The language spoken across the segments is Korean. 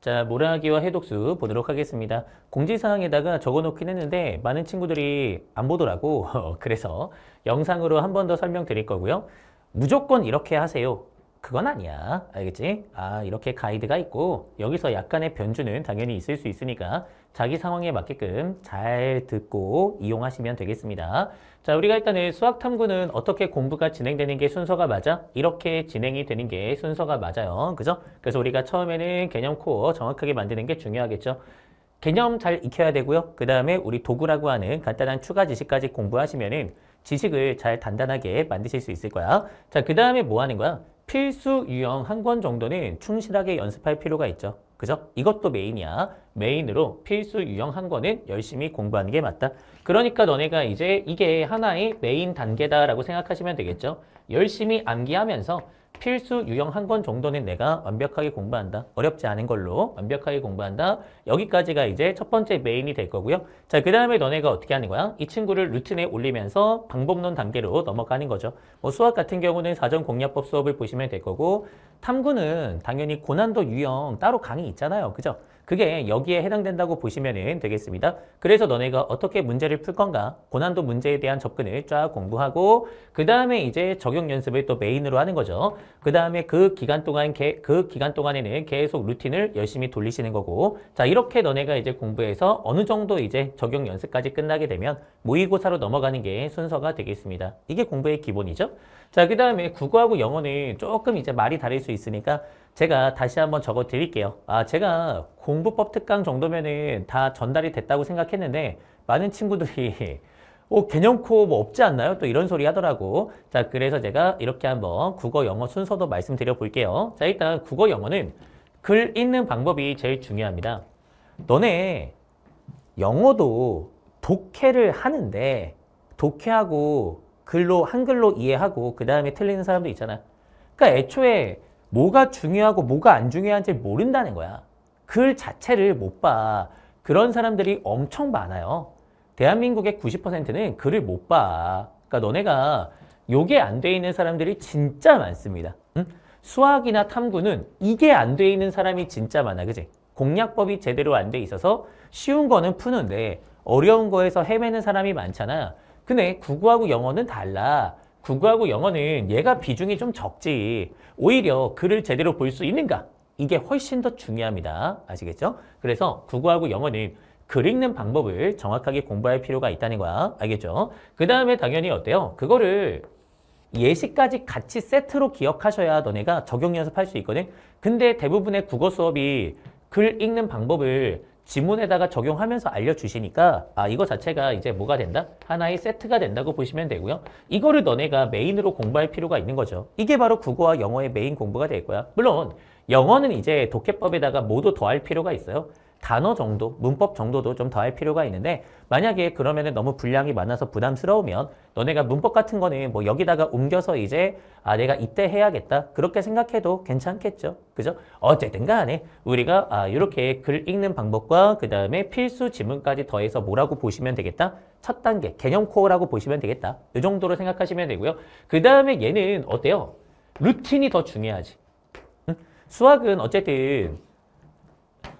자, 모라기와 해독수 보도록 하겠습니다. 공지사항에다가 적어놓긴 했는데 많은 친구들이 안 보더라고. 그래서 영상으로 한 번 더 설명드릴 거고요. 무조건 이렇게 하세요. 그건 아니야. 알겠지? 아, 이렇게 가이드가 있고 여기서 약간의 변주는 당연히 있을 수 있으니까 자기 상황에 맞게끔 잘 듣고 이용하시면 되겠습니다. 자, 우리가 일단은 수학탐구는 어떻게 공부가 진행되는 게 순서가 맞아? 이렇게 진행이 되는 게 순서가 맞아요. 그죠? 그래서 우리가 처음에는 개념 코어 정확하게 만드는 게 중요하겠죠. 개념 잘 익혀야 되고요. 그 다음에 우리 도구라고 하는 간단한 추가 지식까지 공부하시면은 지식을 잘 단단하게 만드실 수 있을 거야. 자, 그 다음에 뭐 하는 거야? 필수 유형 한 권 정도는 충실하게 연습할 필요가 있죠. 그죠? 이것도 메인이야. 메인으로 필수 유형 한 권은 열심히 공부하는 게 맞다. 그러니까 너네가 이제 이게 하나의 메인 단계다라고 생각하시면 되겠죠. 열심히 암기하면서 필수 유형 한 권 정도는 내가 완벽하게 공부한다. 어렵지 않은 걸로 완벽하게 공부한다. 여기까지가 이제 첫 번째 메인이 될 거고요. 자, 그 다음에 너네가 어떻게 하는 거야? 이 친구를 루틴에 올리면서 방법론 단계로 넘어가는 거죠. 뭐 수학 같은 경우는 사전 공략법 수업을 보시면 될 거고 탐구는 당연히 고난도 유형 따로 강의 있잖아요. 그죠? 그게 여기에 해당된다고 보시면 되겠습니다. 그래서 너네가 어떻게 문제를 풀 건가 고난도 문제에 대한 접근을 쫙 공부하고 그 다음에 이제 적용 연습을 또 메인으로 하는 거죠. 그 다음에 그 기간 동안 개, 그 기간 동안에는 계속 루틴을 열심히 돌리시는 거고 자 이렇게 너네가 이제 공부해서 어느 정도 이제 적용 연습까지 끝나게 되면 모의고사로 넘어가는 게 순서가 되겠습니다. 이게 공부의 기본이죠. 자 그 다음에 국어하고 영어는 조금 이제 말이 다를 수수 있으니까 제가 다시 한번 적어 드릴게요. 아, 제가 공부법 특강 정도면은 다 전달이 됐다고 생각했는데 많은 친구들이 어, 개념코 뭐 없지 않나요? 또 이런 소리 하더라고. 자, 그래서 제가 이렇게 한번 국어, 영어 순서도 말씀드려 볼게요. 자, 일단 국어, 영어는 글 읽는 방법이 제일 중요합니다. 너네 영어도 독해를 하는데 독해하고 글로 한글로 이해하고 그 다음에 틀리는 사람도 있잖아. 그러니까 애초에 뭐가 중요하고 뭐가 안 중요한지 모른다는 거야. 글 자체를 못 봐. 그런 사람들이 엄청 많아요. 대한민국의 90%는 글을 못 봐. 그러니까 너네가 요게 안 돼 있는 사람들이 진짜 많습니다. 응? 수학이나 탐구는 이게 안 돼 있는 사람이 진짜 많아. 그지? 공략법이 제대로 안 돼 있어서 쉬운 거는 푸는데 어려운 거에서 헤매는 사람이 많잖아. 근데 국어하고 영어는 달라. 국어하고 영어는 얘가 비중이 좀 적지 오히려 글을 제대로 볼 수 있는가 이게 훨씬 더 중요합니다. 아시겠죠? 그래서 국어하고 영어는 글 읽는 방법을 정확하게 공부할 필요가 있다는 거야. 알겠죠? 그 다음에 당연히 어때요? 그거를 예시까지 같이 세트로 기억하셔야 너네가 적용 연습할 수 있거든. 근데 대부분의 국어 수업이 글 읽는 방법을 지문에다가 적용하면서 알려주시니까 아 이거 자체가 이제 뭐가 된다? 하나의 세트가 된다고 보시면 되고요. 이거를 너네가 메인으로 공부할 필요가 있는 거죠. 이게 바로 국어와 영어의 메인 공부가 될 거야. 물론 영어는 이제 독해법에다가 모두 더할 필요가 있어요. 단어 정도, 문법 정도도 좀 더 할 필요가 있는데 만약에 그러면은 너무 분량이 많아서 부담스러우면 너네가 문법 같은 거는 뭐 여기다가 옮겨서 이제 아 내가 이때 해야겠다 그렇게 생각해도 괜찮겠죠. 그죠? 어쨌든 간에 우리가 아 이렇게 글 읽는 방법과 그 다음에 필수 지문까지 더해서 뭐라고 보시면 되겠다? 첫 단계 개념 코어라고 보시면 되겠다. 이 정도로 생각하시면 되고요. 그 다음에 얘는 어때요? 루틴이 더 중요하지. 수학은 어쨌든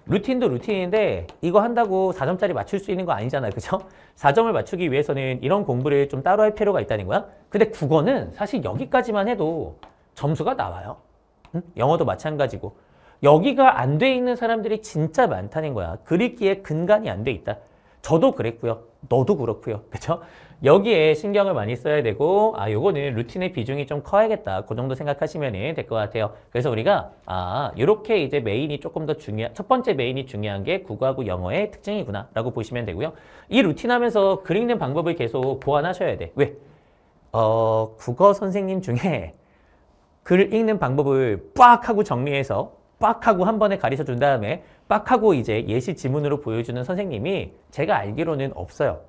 루틴도 루틴인데 이거 한다고 4점짜리 맞출 수 있는 거 아니잖아요. 그죠? 4점을 맞추기 위해서는 이런 공부를 좀 따로 할 필요가 있다는 거야. 근데 국어는 사실 여기까지만 해도 점수가 나와요. 응? 영어도 마찬가지고. 여기가 안 돼 있는 사람들이 진짜 많다는 거야. 그리기에 근간이 안 돼 있다. 저도 그랬고요. 너도 그렇고요. 그죠? 여기에 신경을 많이 써야 되고 아 요거는 루틴의 비중이 좀 커야겠다 그 정도 생각하시면 될 것 같아요 그래서 우리가 아 요렇게 이제 메인이 조금 더 중요한 첫 번째 메인이 중요한 게 국어하고 영어의 특징이구나 라고 보시면 되고요 이 루틴 하면서 글 읽는 방법을 계속 보완하셔야 돼 왜? 어 국어 선생님 중에 글 읽는 방법을 빡 하고 정리해서 빡 하고 한 번에 가르쳐 준 다음에 빡 하고 이제 예시 지문으로 보여주는 선생님이 제가 알기로는 없어요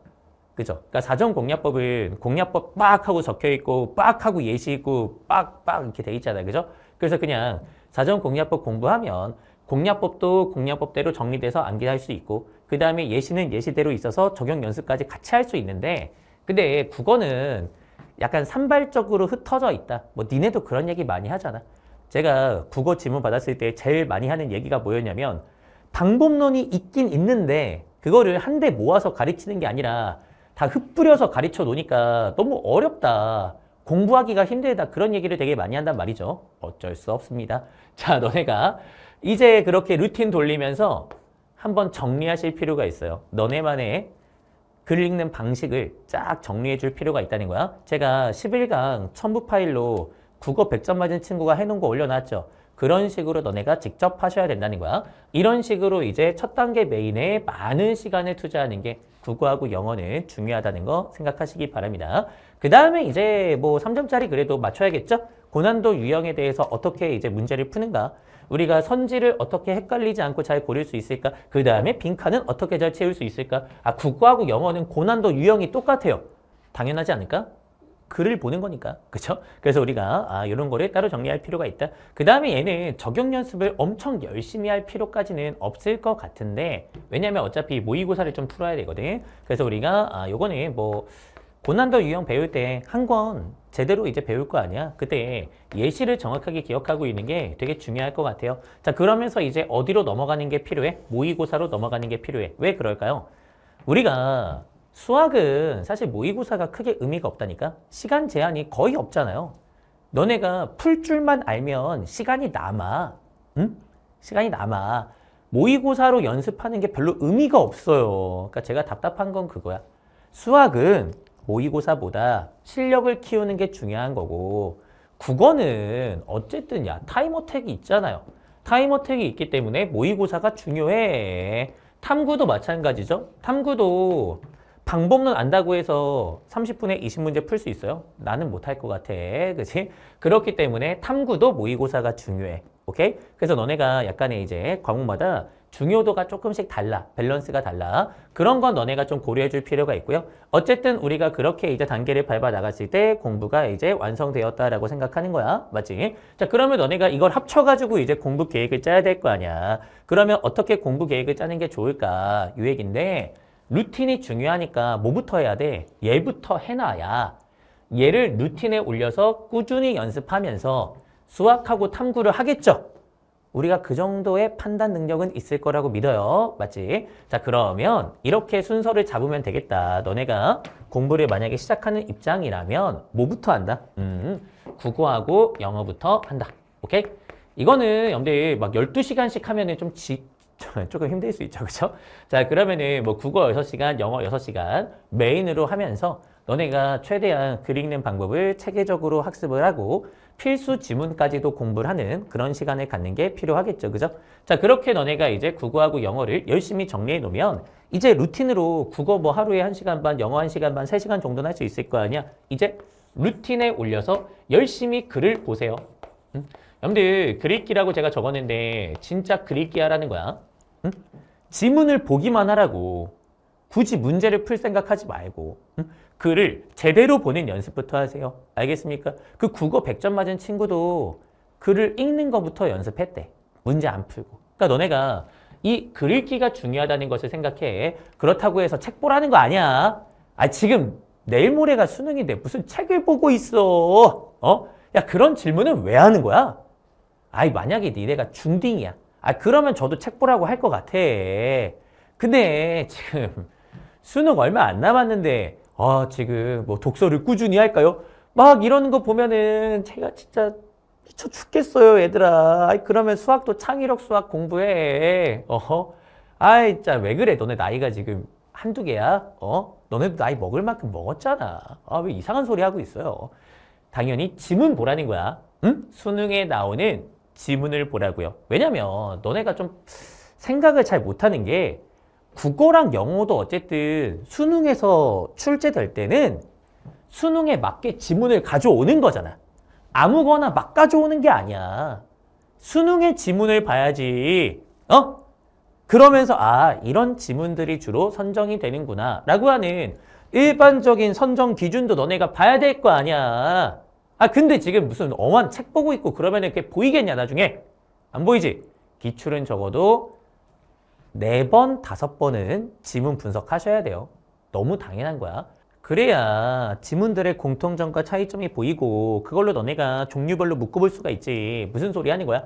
그죠? 그러니까 사전 공략법은 공략법 빡 하고 적혀 있고 빡 하고 예시 있고 빡 빡 이렇게 돼 있잖아요. 그죠? 그래서 그냥 사전 공략법 공부하면 공략법도 공략법대로 정리돼서 암기할 수 있고 그 다음에 예시는 예시대로 있어서 적용 연습까지 같이 할 수 있는데 근데 국어는 약간 산발적으로 흩어져 있다. 뭐 니네도 그런 얘기 많이 하잖아. 제가 국어 질문 받았을 때 제일 많이 하는 얘기가 뭐였냐면 방법론이 있긴 있는데 그거를 한데 모아서 가르치는 게 아니라 다 흩뿌려서 가르쳐 놓으니까 너무 어렵다. 공부하기가 힘들다. 그런 얘기를 되게 많이 한단 말이죠. 어쩔 수 없습니다. 자, 너네가 이제 그렇게 루틴 돌리면서 한번 정리하실 필요가 있어요. 너네만의 글 읽는 방식을 쫙 정리해 줄 필요가 있다는 거야. 제가 11강 첨부 파일로 국어 100점 맞은 친구가 해놓은 거 올려놨죠. 그런 식으로 너네가 직접 하셔야 된다는 거야. 이런 식으로 이제 첫 단계 메인에 많은 시간을 투자하는 게 국어하고 영어는 중요하다는 거 생각하시기 바랍니다. 그 다음에 이제 뭐 3점짜리 그래도 맞춰야겠죠? 고난도 유형에 대해서 어떻게 이제 문제를 푸는가? 우리가 선지를 어떻게 헷갈리지 않고 잘 고를 수 있을까? 그 다음에 빈칸은 어떻게 잘 채울 수 있을까? 아, 국어하고 영어는 고난도 유형이 똑같아요. 당연하지 않을까? 글을 보는 거니까. 그렇죠? 그래서 우리가 아, 이런 거를 따로 정리할 필요가 있다. 그 다음에 얘는 적용 연습을 엄청 열심히 할 필요까지는 없을 것 같은데 왜냐면 어차피 모의고사를 좀 풀어야 되거든. 그래서 우리가 아, 요거는 뭐 고난도 유형 배울 때 한 권 제대로 이제 배울 거 아니야? 그때 예시를 정확하게 기억하고 있는 게 되게 중요할 것 같아요. 자 그러면서 이제 어디로 넘어가는 게 필요해? 모의고사로 넘어가는 게 필요해. 왜 그럴까요? 우리가 수학은 사실 모의고사가 크게 의미가 없다니까? 시간 제한이 거의 없잖아요. 너네가 풀 줄만 알면 시간이 남아. 응? 시간이 남아. 모의고사로 연습하는 게 별로 의미가 없어요. 그러니까 제가 답답한 건 그거야. 수학은 모의고사보다 실력을 키우는 게 중요한 거고 국어는 어쨌든 야 타임어택이 있잖아요. 타임어택이 있기 때문에 모의고사가 중요해. 탐구도 마찬가지죠. 탐구도 방법론 안다고 해서 30분에 20문제 풀 수 있어요? 나는 못할 것 같아. 그렇지 그렇기 때문에 탐구도 모의고사가 중요해. 오케이? 그래서 너네가 약간의 이제 과목마다 중요도가 조금씩 달라. 밸런스가 달라. 그런 건 너네가 좀 고려해 줄 필요가 있고요. 어쨌든 우리가 그렇게 이제 단계를 밟아 나갔을 때 공부가 이제 완성되었다라고 생각하는 거야. 맞지? 자, 그러면 너네가 이걸 합쳐가지고 이제 공부 계획을 짜야 될 거 아니야. 그러면 어떻게 공부 계획을 짜는 게 좋을까? 유얘인데 루틴이 중요하니까 뭐부터 해야 돼? 얘부터 해놔야 얘를 루틴에 올려서 꾸준히 연습하면서 수학하고 탐구를 하겠죠. 우리가 그 정도의 판단 능력은 있을 거라고 믿어요. 맞지? 자 그러면 이렇게 순서를 잡으면 되겠다. 너네가 공부를 만약에 시작하는 입장이라면 뭐부터 한다? 음, 국어하고 영어부터 한다. 오케이? 이거는 여대분막 12시간씩 하면 은좀 지, 조금 힘들 수 있죠. 그렇죠? 자, 그러면은 뭐 국어 6시간, 영어 6시간 메인으로 하면서 너네가 최대한 글 읽는 방법을 체계적으로 학습을 하고 필수 지문까지도 공부를 하는 그런 시간을 갖는 게 필요하겠죠. 그죠? 자, 그렇게 너네가 이제 국어하고 영어를 열심히 정리해 놓으면 이제 루틴으로 국어 뭐 하루에 한시간 반, 영어 한시간 반, 세시간 정도는 할 수 있을 거 아니야? 이제 루틴에 올려서 열심히 글을 보세요. 음? 여러분들 글 읽기라고 제가 적었는데 진짜 글 읽기 하라는 거야. 응? 지문을 보기만 하라고. 굳이 문제를 풀 생각하지 말고 응? 글을 제대로 보는 연습부터 하세요. 알겠습니까? 그 국어 100점 맞은 친구도 글을 읽는 것부터 연습했대. 문제 안 풀고. 그러니까 너네가 이 글 읽기가 중요하다는 것을 생각해. 그렇다고 해서 책 보라는 거 아니야. 아 지금 내일 모레가 수능인데 무슨 책을 보고 있어. 어? 야 그런 질문은 왜 하는 거야? 아이 만약에 니네가 중딩이야. 아 그러면 저도 책 보라고 할 것 같아. 근데 지금 수능 얼마 안 남았는데 아 지금 뭐 독서를 꾸준히 할까요? 막 이러는 거 보면은 제가 진짜 미쳐 죽겠어요 얘들아. 아이 그러면 수학도 창의력 수학 공부해. 어허. 아이 진짜 왜 그래 너네 나이가 지금 한두 개야? 어? 너네도 나이 먹을 만큼 먹었잖아. 아 왜 이상한 소리 하고 있어요. 당연히 지문 보라는 거야. 응? 수능에 나오는 지문을 보라고요. 왜냐면 너네가 좀 생각을 잘 못하는 게 국어랑 영어도 어쨌든 수능에서 출제될 때는 수능에 맞게 지문을 가져오는 거잖아. 아무거나 막 가져오는 게 아니야. 수능의 지문을 봐야지. 어? 그러면서 아 이런 지문들이 주로 선정이 되는구나 라고 하는 일반적인 선정 기준도 너네가 봐야 될 거 아니야. 아 근데 지금 무슨 엄한 책 보고 있고 그러면 이렇게 보이겠냐 나중에 안 보이지? 기출은 적어도 네 번 다섯 번은 지문 분석하셔야 돼요. 너무 당연한 거야. 그래야 지문들의 공통점과 차이점이 보이고 그걸로 너네가 종류별로 묶어볼 수가 있지. 무슨 소리 하는 거야?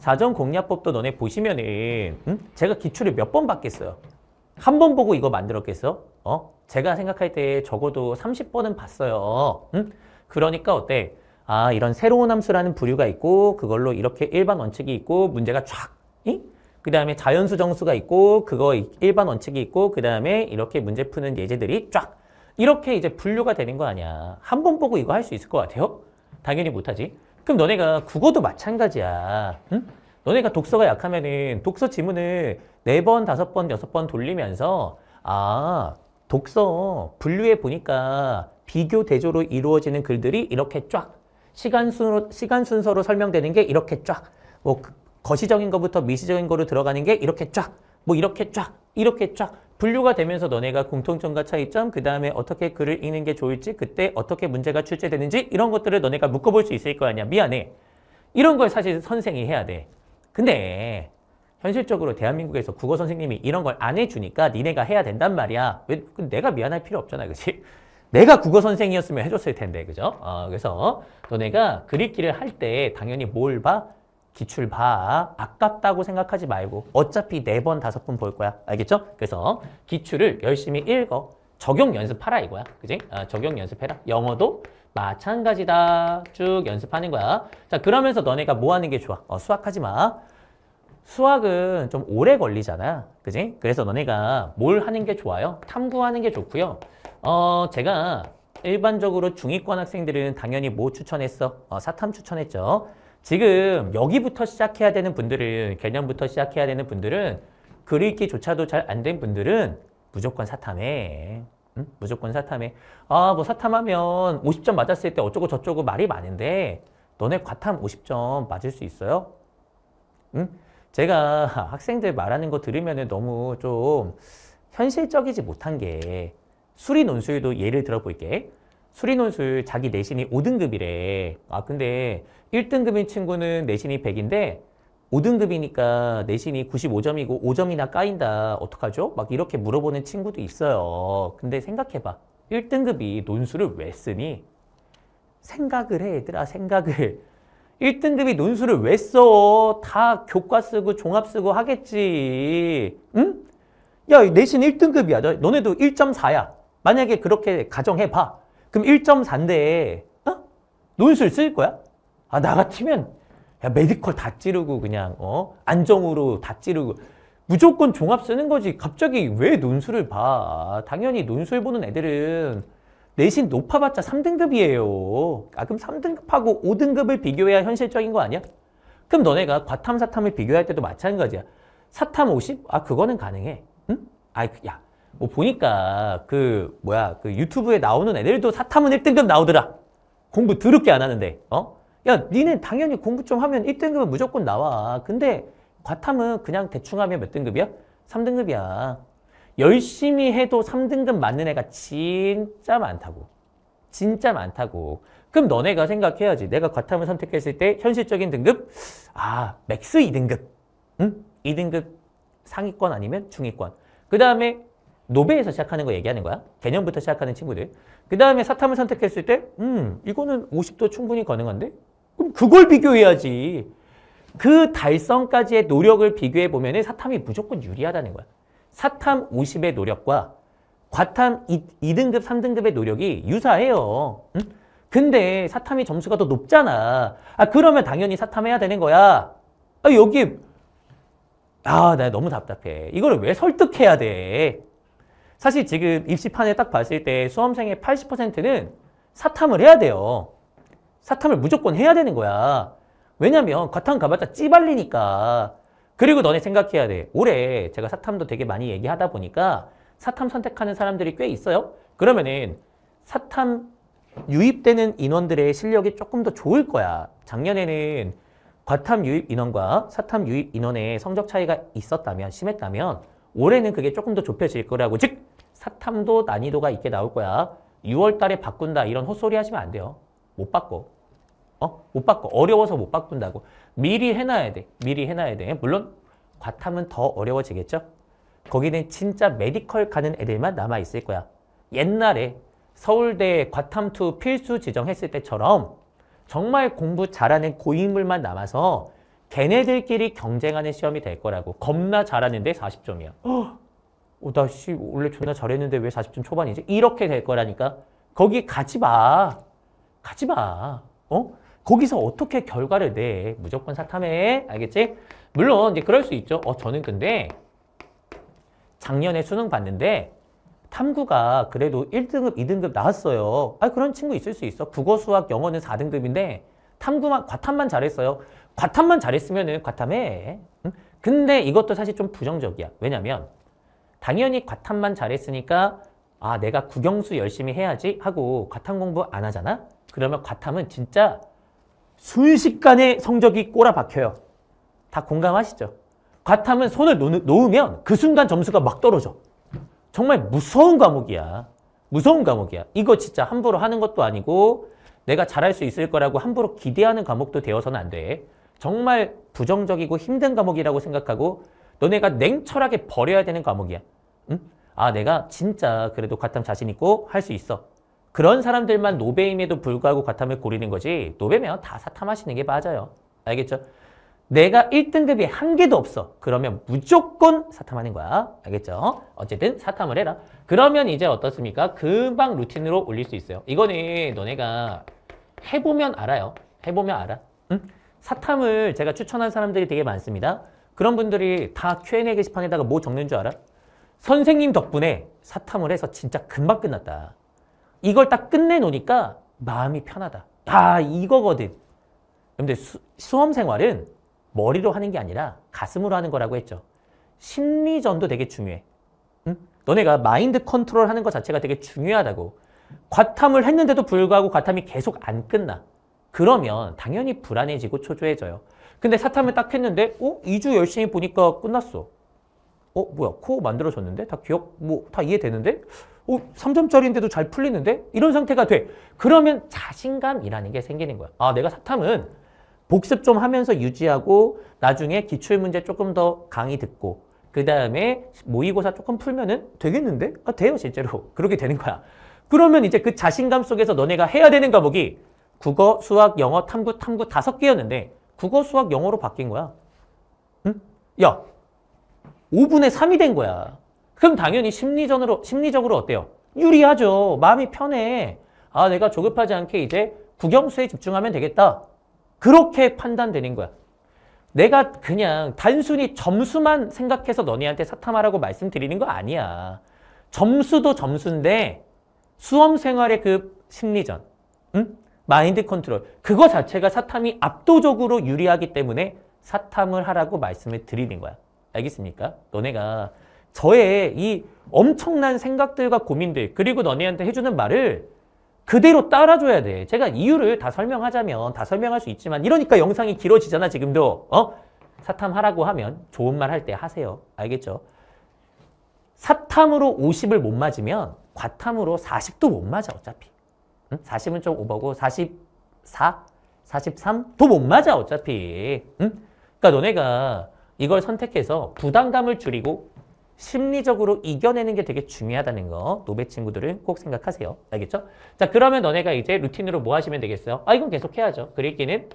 사전 공략법도 너네 보시면은 음? 제가 기출을 몇 번 봤겠어요? 한 번 보고 이거 만들었겠어? 어? 제가 생각할 때 적어도 30번은 봤어요. 음? 그러니까 어때? 아 이런 새로운 함수라는 부류가 있고 그걸로 이렇게 일반 원칙이 있고 문제가 쫙 이? 그 다음에 자연수 정수가 있고 그거 일반 원칙이 있고 그 다음에 이렇게 문제 푸는 예제들이 쫙 이렇게 이제 분류가 되는 거 아니야. 한 번 보고 이거 할 수 있을 것 같아요? 당연히 못하지. 그럼 너네가 국어도 마찬가지야. 응? 너네가 독서가 약하면은 독서 지문을 네 번 다섯 번 여섯 번 돌리면서 아 독서 분류해 보니까 비교 대조로 이루어지는 글들이 이렇게 쫙 시간 순으로 시간 순서로 설명되는 게 이렇게 쫙뭐 그 거시적인 것부터 미시적인 거로 들어가는 게 이렇게 쫙 뭐 이렇게 쫙 이렇게 쫙 분류가 되면서 너네가 공통점과 차이점 그 다음에 어떻게 글을 읽는 게 좋을지 그때 어떻게 문제가 출제되는지 이런 것들을 너네가 묶어볼 수 있을 거 아니야 미안해 이런 걸 사실 선생이 해야 돼 근데 현실적으로 대한민국에서 국어 선생님이 이런 걸 안 해주니까 니네가 해야 된단 말이야. 왜 내가 미안할 필요 없잖아, 그렇지 내가 국어 선생이었으면 해줬을 텐데, 그죠? 어, 그래서 너네가 그리기를 할 때 당연히 뭘 봐? 기출 봐. 아깝다고 생각하지 말고 어차피 네 번, 다섯 번 볼 거야. 알겠죠? 그래서 기출을 열심히 읽어. 적용 연습하라 이거야. 그지? 어, 적용 연습해라. 영어도 마찬가지다. 쭉 연습하는 거야. 자, 그러면서 너네가 뭐 하는 게 좋아? 어, 수학하지 마. 수학은 좀 오래 걸리잖아. 그지? 그래서 너네가 뭘 하는 게 좋아요? 탐구하는 게 좋고요. 어, 제가 일반적으로 중위권 학생들은 당연히 뭐 추천했어? 어, 사탐 추천했죠. 지금 여기부터 시작해야 되는 분들은 개념부터 시작해야 되는 분들은 글읽기조차도 잘 안 된 분들은 무조건 사탐해. 응? 무조건 사탐해. 아, 뭐 사탐하면 50점 맞았을 때 어쩌고 저쩌고 말이 많은데 너네 과탐 50점 맞을 수 있어요? 응? 제가 학생들 말하는 거 들으면 너무 좀 현실적이지 못한 게 수리논술도 예를 들어볼게. 수리논술 자기 내신이 5등급이래. 아 근데 1등급인 친구는 내신이 100인데 5등급이니까 내신이 95점이고 5점이나 까인다. 어떡하죠? 막 이렇게 물어보는 친구도 있어요. 근데 생각해봐. 1등급이 논술을 왜 쓰니? 생각을 해, 얘들아. 생각을. 1등급이 논술을 왜 써? 다 교과 쓰고 종합 쓰고 하겠지. 응? 야, 내신 1등급이야. 너네도 1.4야. 만약에 그렇게 가정해봐. 그럼 1.4인데 어? 논술 쓸 거야? 아, 나 같으면 야, 메디컬 다 찌르고 그냥 어? 안정으로 다 찌르고 무조건 종합 쓰는 거지. 갑자기 왜 논술을 봐? 당연히 논술 보는 애들은 내신 높아봤자 3등급이에요. 아, 그럼 3등급하고 5등급을 비교해야 현실적인 거 아니야? 그럼 너네가 과탐, 사탐을 비교할 때도 마찬가지야. 사탐 50? 아, 그거는 가능해. 응? 아, 야, 뭐 보니까 그 뭐야 그 유튜브에 나오는 애들도 사탐은 1등급 나오더라. 공부 드럽게 안 하는데 어? 야 니네 당연히 공부 좀 하면 1등급은 무조건 나와. 근데 과탐은 그냥 대충 하면 몇 등급이야? 3등급이야. 열심히 해도 3등급 맞는 애가 진짜 많다고. 진짜 많다고. 그럼 너네가 생각해야지. 내가 과탐을 선택했을 때 현실적인 등급? 아, 맥스 2등급. 응? 2등급 상위권 아니면 중위권. 그 다음에 노베에서 시작하는 거 얘기하는 거야. 개념부터 시작하는 친구들. 그 다음에 사탐을 선택했을 때, 음, 이거는 50도 충분히 가능한데? 그럼 그걸 비교해야지. 그 달성까지의 노력을 비교해 보면 사탐이 무조건 유리하다는 거야. 사탐 50의 노력과 과탐 2, 등급 3등급의 노력이 유사해요. 응? 근데 사탐이 점수가 더 높잖아. 아, 그러면 당연히 사탐해야 되는 거야. 아, 여기, 아, 나 너무 답답해. 이거를 왜 설득해야 돼? 사실 지금 입시판에 딱 봤을 때 수험생의 80%는 사탐을 해야 돼요. 사탐을 무조건 해야 되는 거야. 왜냐면 과탐 가봤자 찌발리니까. 그리고 너네 생각해야 돼. 올해 제가 사탐도 되게 많이 얘기하다 보니까 사탐 선택하는 사람들이 꽤 있어요. 그러면은 사탐 유입되는 인원들의 실력이 조금 더 좋을 거야. 작년에는 과탐 유입 인원과 사탐 유입 인원의 성적 차이가 있었다면, 심했다면 올해는 그게 조금 더 좁혀질 거라고. 즉 사탐도 난이도가 있게 나올 거야. 6월 달에 바꾼다 이런 헛소리 하시면 안 돼요. 못 바꿔. 어? 못 바꿔. 어려워서 못 바꾼다고. 미리 해놔야 돼. 미리 해놔야 돼. 물론 과탐은 더 어려워지겠죠? 거기는 진짜 메디컬 가는 애들만 남아있을 거야. 옛날에 서울대 과탐2 필수 지정했을 때처럼 정말 공부 잘하는 고인물만 남아서 걔네들끼리 경쟁하는 시험이 될 거라고. 겁나 잘하는데 40점이야. 어, 나 씨, 원래 존나 잘했는데 왜 40점 초반이지? 이렇게 될 거라니까. 거기 가지 마. 가지 마. 어? 거기서 어떻게 결과를 내? 무조건 사탐해. 알겠지? 물론 이제 그럴 수 있죠. 어, 저는 근데 작년에 수능 봤는데 탐구가 그래도 1등급, 2등급 나왔어요. 아, 그런 친구 있을 수 있어. 국어, 수학, 영어는 4등급인데 탐구만, 과탐만 잘했어요. 과탐만 잘했으면은 과탐해. 근데 이것도 사실 좀 부정적이야. 왜냐면 당연히 과탐만 잘했으니까 아 내가 국영수 열심히 해야지 하고 과탐 공부 안 하잖아. 그러면 과탐은 진짜 순식간에 성적이 꼬라박혀요. 다 공감하시죠? 과탐은 손을 놓, 으면그 순간 점수가 막 떨어져. 정말 무서운 과목이야. 무서운 과목이야. 이거 진짜 함부로 하는 것도 아니고 내가 잘할 수 있을 거라고 함부로 기대하는 과목도 되어서는 안 돼. 정말 부정적이고 힘든 과목이라고 생각하고 너네가 냉철하게 버려야 되는 과목이야. 응? 아 내가 진짜 그래도 과탐 자신 있고 할 수 있어. 그런 사람들만 노베임에도 불구하고 과탐을 고르는 거지 노베면 다 사탐하시는 게 맞아요. 알겠죠? 내가 1등급이 한 개도 없어. 그러면 무조건 사탐하는 거야. 알겠죠? 어쨌든 사탐을 해라. 그러면 이제 어떻습니까? 금방 루틴으로 올릴 수 있어요. 이거는 너네가 해보면 알아요. 해보면 알아. 응? 사탐을 제가 추천한 사람들이 되게 많습니다. 그런 분들이 다 Q&A 게시판에다가 뭐 적는 줄 알아? 선생님 덕분에 사탐을 해서 진짜 금방 끝났다. 이걸 딱 끝내놓으니까 마음이 편하다. 다 이거거든. 근데 수, 수험 생활은 머리로 하는 게 아니라 가슴으로 하는 거라고 했죠. 심리전도 되게 중요해. 응? 너네가 마인드 컨트롤 하는 것 자체가 되게 중요하다고. 과탐을 했는데도 불구하고 과탐이 계속 안 끝나. 그러면 당연히 불안해지고 초조해져요. 근데 사탐을 딱 했는데 어? 2주 열심히 보니까 끝났어. 어? 뭐야? 코 만들어졌는데? 다 기억? 뭐 다 이해되는데? 어? 3점짜리인데도 잘 풀리는데? 이런 상태가 돼. 그러면 자신감이라는 게 생기는 거야. 아 내가 사탐은 복습 좀 하면서 유지하고 나중에 기출문제 조금 더 강의 듣고 그 다음에 모의고사 조금 풀면은 되겠는데? 아 돼요 실제로. 그렇게 되는 거야. 그러면 이제 그 자신감 속에서 너네가 해야 되는 과목이 국어, 수학, 영어, 탐구, 탐구 다섯 개였는데 국어, 수학, 영어로 바뀐 거야. 응? 야, 5분의 3이 된 거야. 그럼 당연히 심리전으로, 심리적으로 어때요? 유리하죠. 마음이 편해. 아, 내가 조급하지 않게 이제 국영수에 집중하면 되겠다. 그렇게 판단되는 거야. 내가 그냥 단순히 점수만 생각해서 너네한테 사탐하라고 말씀드리는 거 아니야. 점수도 점수인데 수험생활의 그 심리전, 응? 마인드 컨트롤 그거 자체가 사탐이 압도적으로 유리하기 때문에 사탐을 하라고 말씀을 드리는 거야. 알겠습니까? 너네가 저의 이 엄청난 생각들과 고민들 그리고 너네한테 해주는 말을 그대로 따라줘야 돼. 제가 이유를 다 설명하자면 다 설명할 수 있지만 이러니까 영상이 길어지잖아 지금도. 어? 사탐하라고 하면 좋은 말 할 때 하세요. 알겠죠? 사탐으로 50을 못 맞으면 과탐으로 40도 못 맞아 어차피. 40은 좀 오버고 44? 43? 도못 맞아 어차피. 응? 그러니까 너네가 이걸 선택해서 부담감을 줄이고 심리적으로 이겨내는 게 되게 중요하다는 거 노배 친구들은 꼭 생각하세요. 알겠죠? 자 그러면 너네가 이제 루틴으로 뭐 하시면 되겠어요? 아 이건 계속 해야죠. 그리기는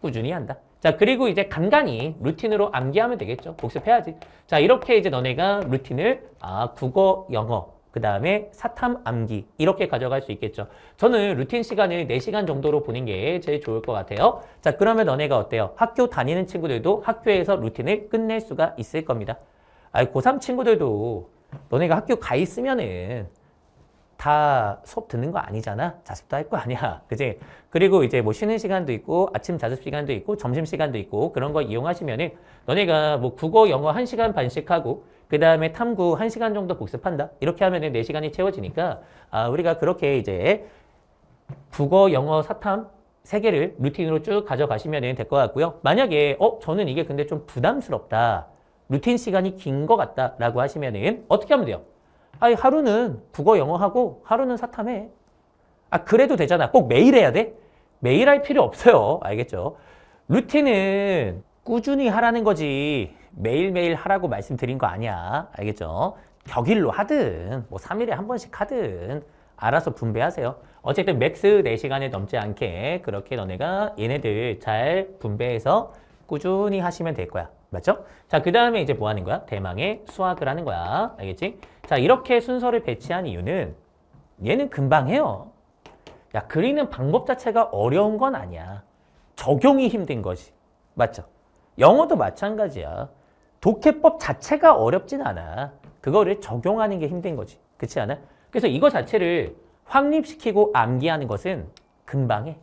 꾸준히 한다. 자 그리고 이제 간간히 루틴으로 암기하면 되겠죠. 복습해야지. 자 이렇게 이제 너네가 루틴을 아 국어, 영어 그 다음에 사탐 암기 이렇게 가져갈 수 있겠죠. 저는 루틴 시간을 4시간 정도로 보는 게 제일 좋을 것 같아요. 자 그러면 너네가 어때요? 학교 다니는 친구들도 학교에서 루틴을 끝낼 수가 있을 겁니다. 아 고3 친구들도 너네가 학교 가 있으면은 다 수업 듣는 거 아니잖아. 자습도 할 거 아니야. 그지? 그리고 이제 뭐 쉬는 시간도 있고 아침 자습 시간도 있고 점심 시간도 있고 그런 거 이용하시면은 너네가 뭐 국어 영어 1시간 반씩 하고 그 다음에 탐구 1시간 정도 복습한다. 이렇게 하면 은 4시간이 채워지니까 아, 우리가 그렇게 이제 국어, 영어, 사탐 세 개를 루틴으로 쭉 가져가시면 될 것 같고요. 만약에 어 저는 이게 근데 좀 부담스럽다. 루틴 시간이 긴 것 같다라고 하시면 어떻게 하면 돼요? 아 하루는 국어 영어하고 하루는 사탐해. 아 그래도 되잖아. 꼭 매일 해야 돼? 매일 할 필요 없어요. 알겠죠? 루틴은 꾸준히 하라는 거지. 매일매일 하라고 말씀드린 거 아니야. 알겠죠? 격일로 하든 뭐 3일에 한 번씩 하든 알아서 분배하세요. 어쨌든 맥스 4시간에 넘지 않게 그렇게 너네가 얘네들 잘 분배해서 꾸준히 하시면 될 거야. 맞죠? 자, 그 다음에 이제 뭐 하는 거야? 대망의 수학을 하는 거야. 알겠지? 자, 이렇게 순서를 배치한 이유는 얘는 금방 해요. 야, 그리는 방법 자체가 어려운 건 아니야. 적용이 힘든 거지. 맞죠? 영어도 마찬가지야. 독해법 자체가 어렵진 않아. 그거를 적용하는 게 힘든 거지. 그렇지 않아? 그래서 이거 자체를 확립시키고 암기하는 것은 금방 해.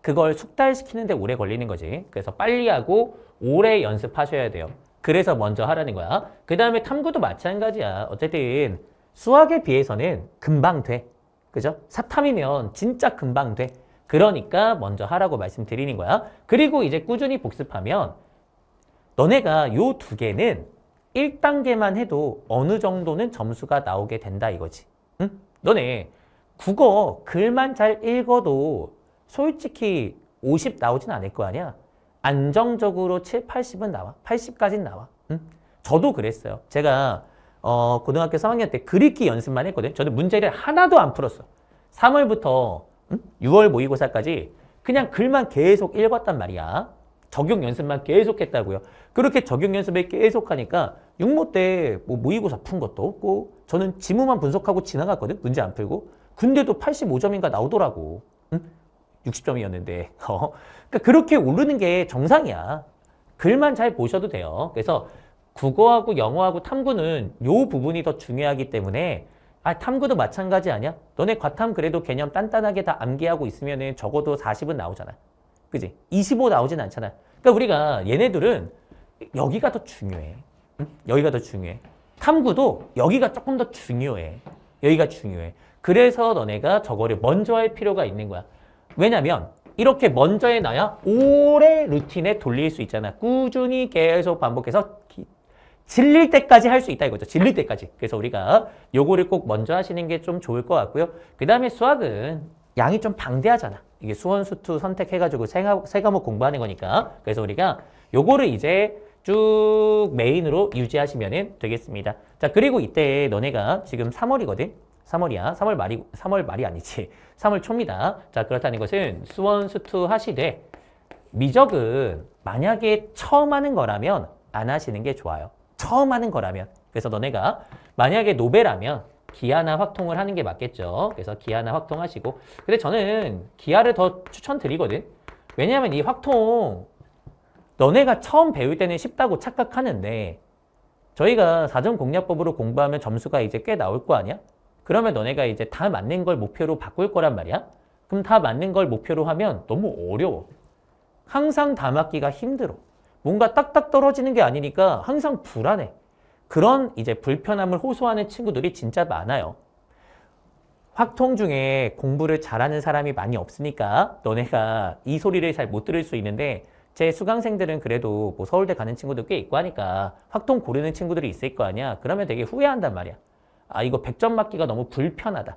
그걸 숙달시키는데 오래 걸리는 거지. 그래서 빨리 하고 오래 연습하셔야 돼요. 그래서 먼저 하라는 거야. 그 다음에 탐구도 마찬가지야. 어쨌든 수학에 비해서는 금방 돼. 그죠? 사탐이면 진짜 금방 돼. 그러니까 먼저 하라고 말씀드리는 거야. 그리고 이제 꾸준히 복습하면 너네가 요 두 개는 1단계만 해도 어느 정도는 점수가 나오게 된다 이거지. 응? 너네 국어 글만 잘 읽어도 솔직히 50 나오진 않을 거 아니야. 안정적으로 7, 80은 나와. 80까지는 나와. 응? 저도 그랬어요. 제가 어, 고등학교 3학년 때 글읽기 연습만 했거든요. 저는 문제를 하나도 안 풀었어. 3월부터 응? 6월 모의고사까지 그냥 글만 계속 읽었단 말이야. 적용 연습만 계속했다고요. 그렇게 적용 연습을 계속하니까 육모 때 뭐 모의고사 푼 것도 없고 저는 지문만 분석하고 지나갔거든. 문제 안 풀고. 근데도 85점인가 나오더라고. 응? 60점이었는데. 어. 그러니까 그렇게 오르는 게 정상이야. 글만 잘 보셔도 돼요. 그래서 국어하고 영어하고 탐구는 요 부분이 더 중요하기 때문에 아 탐구도 마찬가지 아니야? 너네 과탐 그래도 개념 단단하게 다 암기하고 있으면 적어도 40은 나오잖아. 그지? 25 나오진 않잖아. 그러니까 우리가 얘네들은 여기가 더 중요해. 응? 여기가 더 중요해. 탐구도 여기가 조금 더 중요해. 여기가 중요해. 그래서 너네가 저거를 먼저 할 필요가 있는 거야. 왜냐면 이렇게 먼저 해놔야 오래 루틴에 돌릴 수 있잖아. 꾸준히 계속 반복해서 기, 질릴 때까지 할 수 있다 이거죠. 질릴 때까지. 그래서 우리가 요거를 꼭 먼저 하시는 게 좀 좋을 것 같고요. 그 다음에 수학은 양이 좀 방대하잖아. 이게 수원수투 선택해가지고 세 과목 공부하는 거니까. 그래서 우리가 요거를 이제 쭉 메인으로 유지하시면 되겠습니다. 자, 그리고 이때 너네가 지금 3월이거든? 3월이야. 3월 말이, 3월 말이 아니지. 3월 초입니다. 자, 그렇다는 것은 수원수투 하시되 미적은 만약에 처음 하는 거라면 안 하시는 게 좋아요. 처음 하는 거라면. 그래서 너네가 만약에 노베라면 기아나 확통을 하는 게 맞겠죠. 그래서 기아나 확통하시고 근데 저는 기아를 더 추천드리거든. 왜냐하면 이 확통 너네가 처음 배울 때는 쉽다고 착각하는데 저희가 사전 공략법으로 공부하면 점수가 이제 꽤 나올 거 아니야? 그러면 너네가 이제 다 맞는 걸 목표로 바꿀 거란 말이야? 그럼 다 맞는 걸 목표로 하면 너무 어려워. 항상 다 맞기가 힘들어. 뭔가 딱딱 떨어지는 게 아니니까 항상 불안해. 그런 이제 불편함을 호소하는 친구들이 진짜 많아요. 확통 중에 공부를 잘하는 사람이 많이 없으니까 너네가 이 소리를 잘 못 들을 수 있는데 제 수강생들은 그래도 뭐 서울대 가는 친구도 꽤 있고 하니까 확통 고르는 친구들이 있을 거 아니야. 그러면 되게 후회한단 말이야. 아 이거 100점 맞기가 너무 불편하다.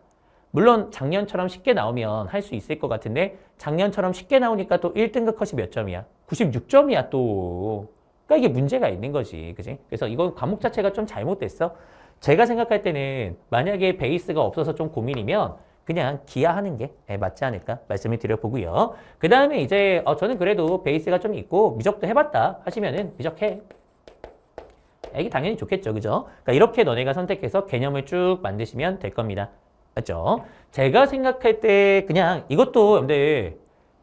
물론 작년처럼 쉽게 나오면 할 수 있을 것 같은데 작년처럼 쉽게 나오니까 또 1등급 컷이 몇 점이야? 96점이야 또. 그러니까 이게 문제가 있는 거지. 그지? 그래서 이건 과목 자체가 좀 잘못됐어. 제가 생각할 때는 만약에 베이스가 없어서 좀 고민이면 그냥 기하하는 게 예, 맞지 않을까 말씀을 드려보고요. 그 다음에 이제 어, 저는 그래도 베이스가 좀 있고 미적도 해봤다 하시면은 미적해. 이게 당연히 좋겠죠. 그죠? 그러니까 이렇게 너네가 선택해서 개념을 쭉 만드시면 될 겁니다. 맞죠? 제가 생각할 때 그냥 이것도 근데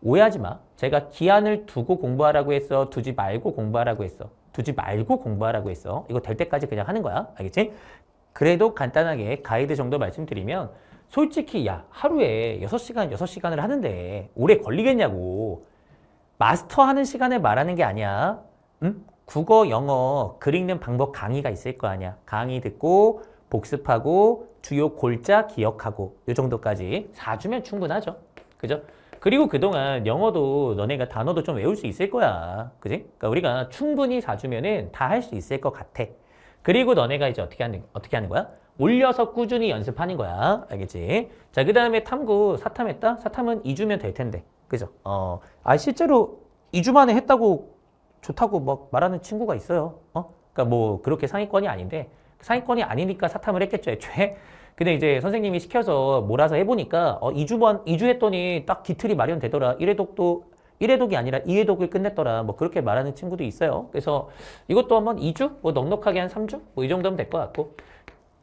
오해하지 마. 제가 기한을 두고 공부하라고 했어. 두지 말고 공부하라고 했어. 두지 말고 공부하라고 했어. 이거 될 때까지 그냥 하는 거야. 알겠지? 그래도 간단하게 가이드 정도 말씀드리면 솔직히 야 하루에 6시간, 6시간을 하는데 오래 걸리겠냐고. 마스터하는 시간을 말하는 게 아니야. 응? 국어, 영어, 글 읽는 방법 강의가 있을 거 아니야. 강의 듣고 복습하고 주요 골자 기억하고 요 정도까지 4주면 충분하죠. 그죠? 그리고 그동안 영어도 너네가 단어도 좀 외울 수 있을 거야. 그지? 그러니까 우리가 충분히 사주면은 다 할 수 있을 것 같아. 그리고 너네가 이제 어떻게 하는, 어떻게 하는 거야? 올려서 꾸준히 연습하는 거야. 알겠지? 자, 그 다음에 탐구 사탐했다? 사탐은 2주면 될 텐데. 그죠? 어, 아, 실제로 2주 만에 했다고 좋다고 막 말하는 친구가 있어요. 어? 그니까뭐 그렇게 상위권이 아닌데 상위권이 아니니까 사탐을 했겠죠, 애초에. 근데 이제 선생님이 시켜서 몰아서 해보니까 어, 2주만, 2주 했더니 딱 기틀이 마련되더라. 1회독도 1회독이 아니라 2회독을 끝냈더라. 뭐 그렇게 말하는 친구도 있어요. 그래서 이것도 한번 2주? 뭐 넉넉하게 한 3주? 뭐 이 정도면 될 것 같고.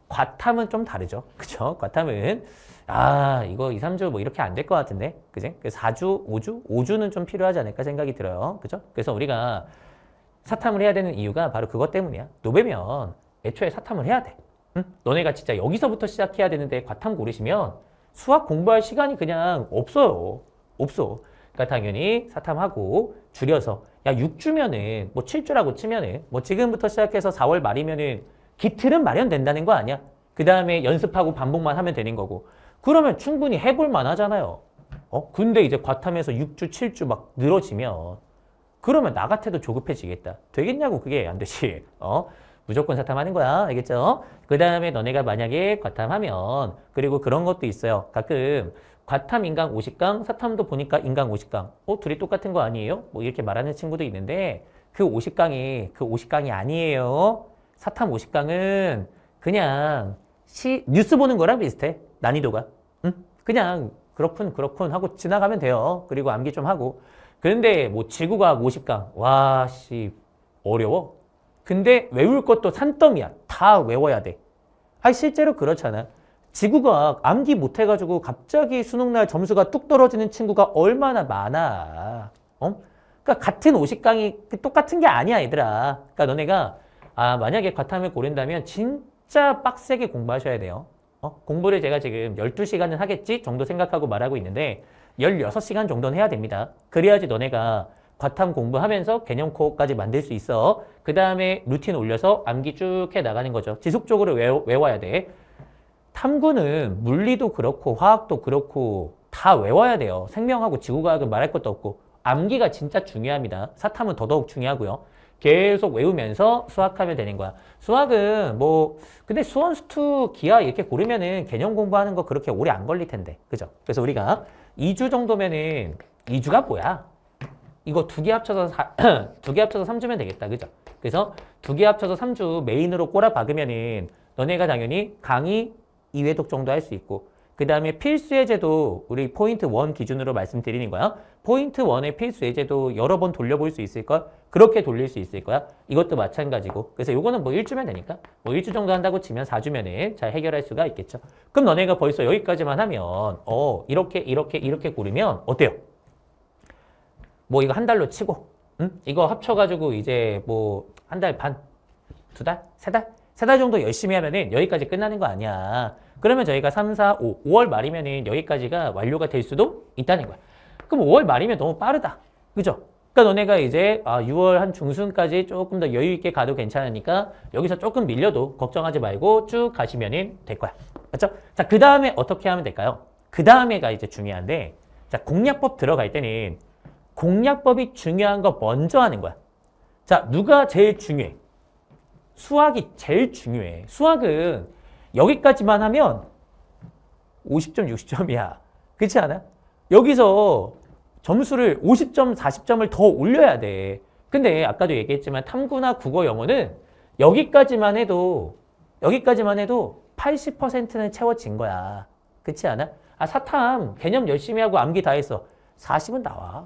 과탐은 좀 다르죠. 그쵸? 과탐은 아 이거 2, 3주 뭐 이렇게 안 될 것 같은데 그지? 4주, 그 5주? 5주는 좀 필요하지 않을까 생각이 들어요. 그죠? 그래서 우리가 사탐을 해야 되는 이유가 바로 그것 때문이야. 노배면 애초에 사탐을 해야 돼. 응? 너네가 진짜 여기서부터 시작해야 되는데 과탐 고르시면 수학 공부할 시간이 그냥 없어요. 없어. 그러니까 당연히 사탐하고 줄여서 야 6주면은 뭐 7주라고 치면은 뭐 지금부터 시작해서 4월 말이면은 기틀은 마련된다는 거 아니야. 그 다음에 연습하고 반복만 하면 되는 거고 그러면 충분히 해볼 만하잖아요. 어? 근데 이제 과탐에서 6주, 7주 막 늘어지면 그러면 나 같아도 조급해지겠다. 되겠냐고 그게 안 되지. 어? 무조건 사탐하는 거야. 알겠죠? 그 다음에 너네가 만약에 과탐하면 그리고 그런 것도 있어요. 가끔 과탐 인강 50강, 사탐도 보니까 인강 50강. 어? 둘이 똑같은 거 아니에요? 뭐 이렇게 말하는 친구도 있는데 그 50강이 그 50강이 아니에요. 사탐 50강은 그냥 시, 뉴스 보는 거랑 비슷해. 난이도가. 응? 그냥 그렇군 그렇군 하고 지나가면 돼요. 그리고 암기 좀 하고. 그런데 뭐 지구과학 50강. 와씨 어려워. 근데 외울 것도 산더미야. 다 외워야 돼. 아니 실제로 그렇잖아. 지구과 암기 못해가지고 갑자기 수능날 점수가 뚝 떨어지는 친구가 얼마나 많아. 어? 그러니까 같은 50강이 그 똑같은 게 아니야 얘들아. 그러니까 너네가 아 만약에 과탐을 고른다면 진짜 빡세게 공부하셔야 돼요. 어? 공부를 제가 지금 12시간은 하겠지 정도 생각하고 말하고 있는데 16시간 정도는 해야 됩니다. 그래야지 너네가 과탐 공부하면서 개념코어까지 만들 수 있어. 그 다음에 루틴 올려서 암기 쭉 해 나가는 거죠. 지속적으로 외워, 외워야 돼. 탐구는 물리도 그렇고 화학도 그렇고 다 외워야 돼요. 생명하고 지구과학은 말할 것도 없고 암기가 진짜 중요합니다. 사탐은 더더욱 중요하고요. 계속 외우면서 수학하면 되는 거야. 수학은 뭐 근데 수원, 수투, 기하 이렇게 고르면은 개념 공부하는 거 그렇게 오래 안 걸릴 텐데. 그죠? 그래서 우리가 2주 정도면은 2주가 뭐야? 이거 두 개 합쳐서 두 개 합쳐서 3주면 되겠다. 그죠? 그래서 두 개 합쳐서 3주 메인으로 꼬라 박으면은 너네가 당연히 강의 2회독 정도 할 수 있고 그 다음에 필수 예제도 우리 포인트 1 기준으로 말씀드리는 거야. 포인트 1의 필수 예제도 여러 번 돌려볼 수 있을 거야. 그렇게 돌릴 수 있을 거야. 이것도 마찬가지고. 그래서 요거는 뭐 1주면 되니까. 뭐 1주 정도 한다고 치면 4주면은 잘 해결할 수가 있겠죠. 그럼 너네가 벌써 여기까지만 하면 어 이렇게 이렇게 이렇게 고르면 어때요? 뭐 이거 한 달로 치고 응? 이거 합쳐가지고 이제 뭐 한 달 반, 두 달, 세 달? 세 달 정도 열심히 하면은 여기까지 끝나는 거 아니야. 그러면 저희가 3, 4, 5, 5월 말이면은 여기까지가 완료가 될 수도 있다는 거야. 그럼 5월 말이면 너무 빠르다. 그죠? 그러니까 너네가 이제 아, 6월 한 중순까지 조금 더 여유 있게 가도 괜찮으니까 여기서 조금 밀려도 걱정하지 말고 쭉 가시면은 될 거야. 맞죠? 자, 그 다음에 어떻게 하면 될까요? 그 다음에가 이제 중요한데 자, 공략법 들어갈 때는 공략법이 중요한 거 먼저 하는 거야. 자, 누가 제일 중요해? 수학이 제일 중요해. 수학은 여기까지만 하면 50점, 60점이야. 그렇지 않아? 여기서 점수를 50점, 40점을 더 올려야 돼. 근데 아까도 얘기했지만 탐구나 국어, 영어는 여기까지만 해도 여기까지만 해도 80%는 채워진 거야. 그렇지 않아? 아, 사탐 개념 열심히 하고 암기 다 했어. 40은 나와.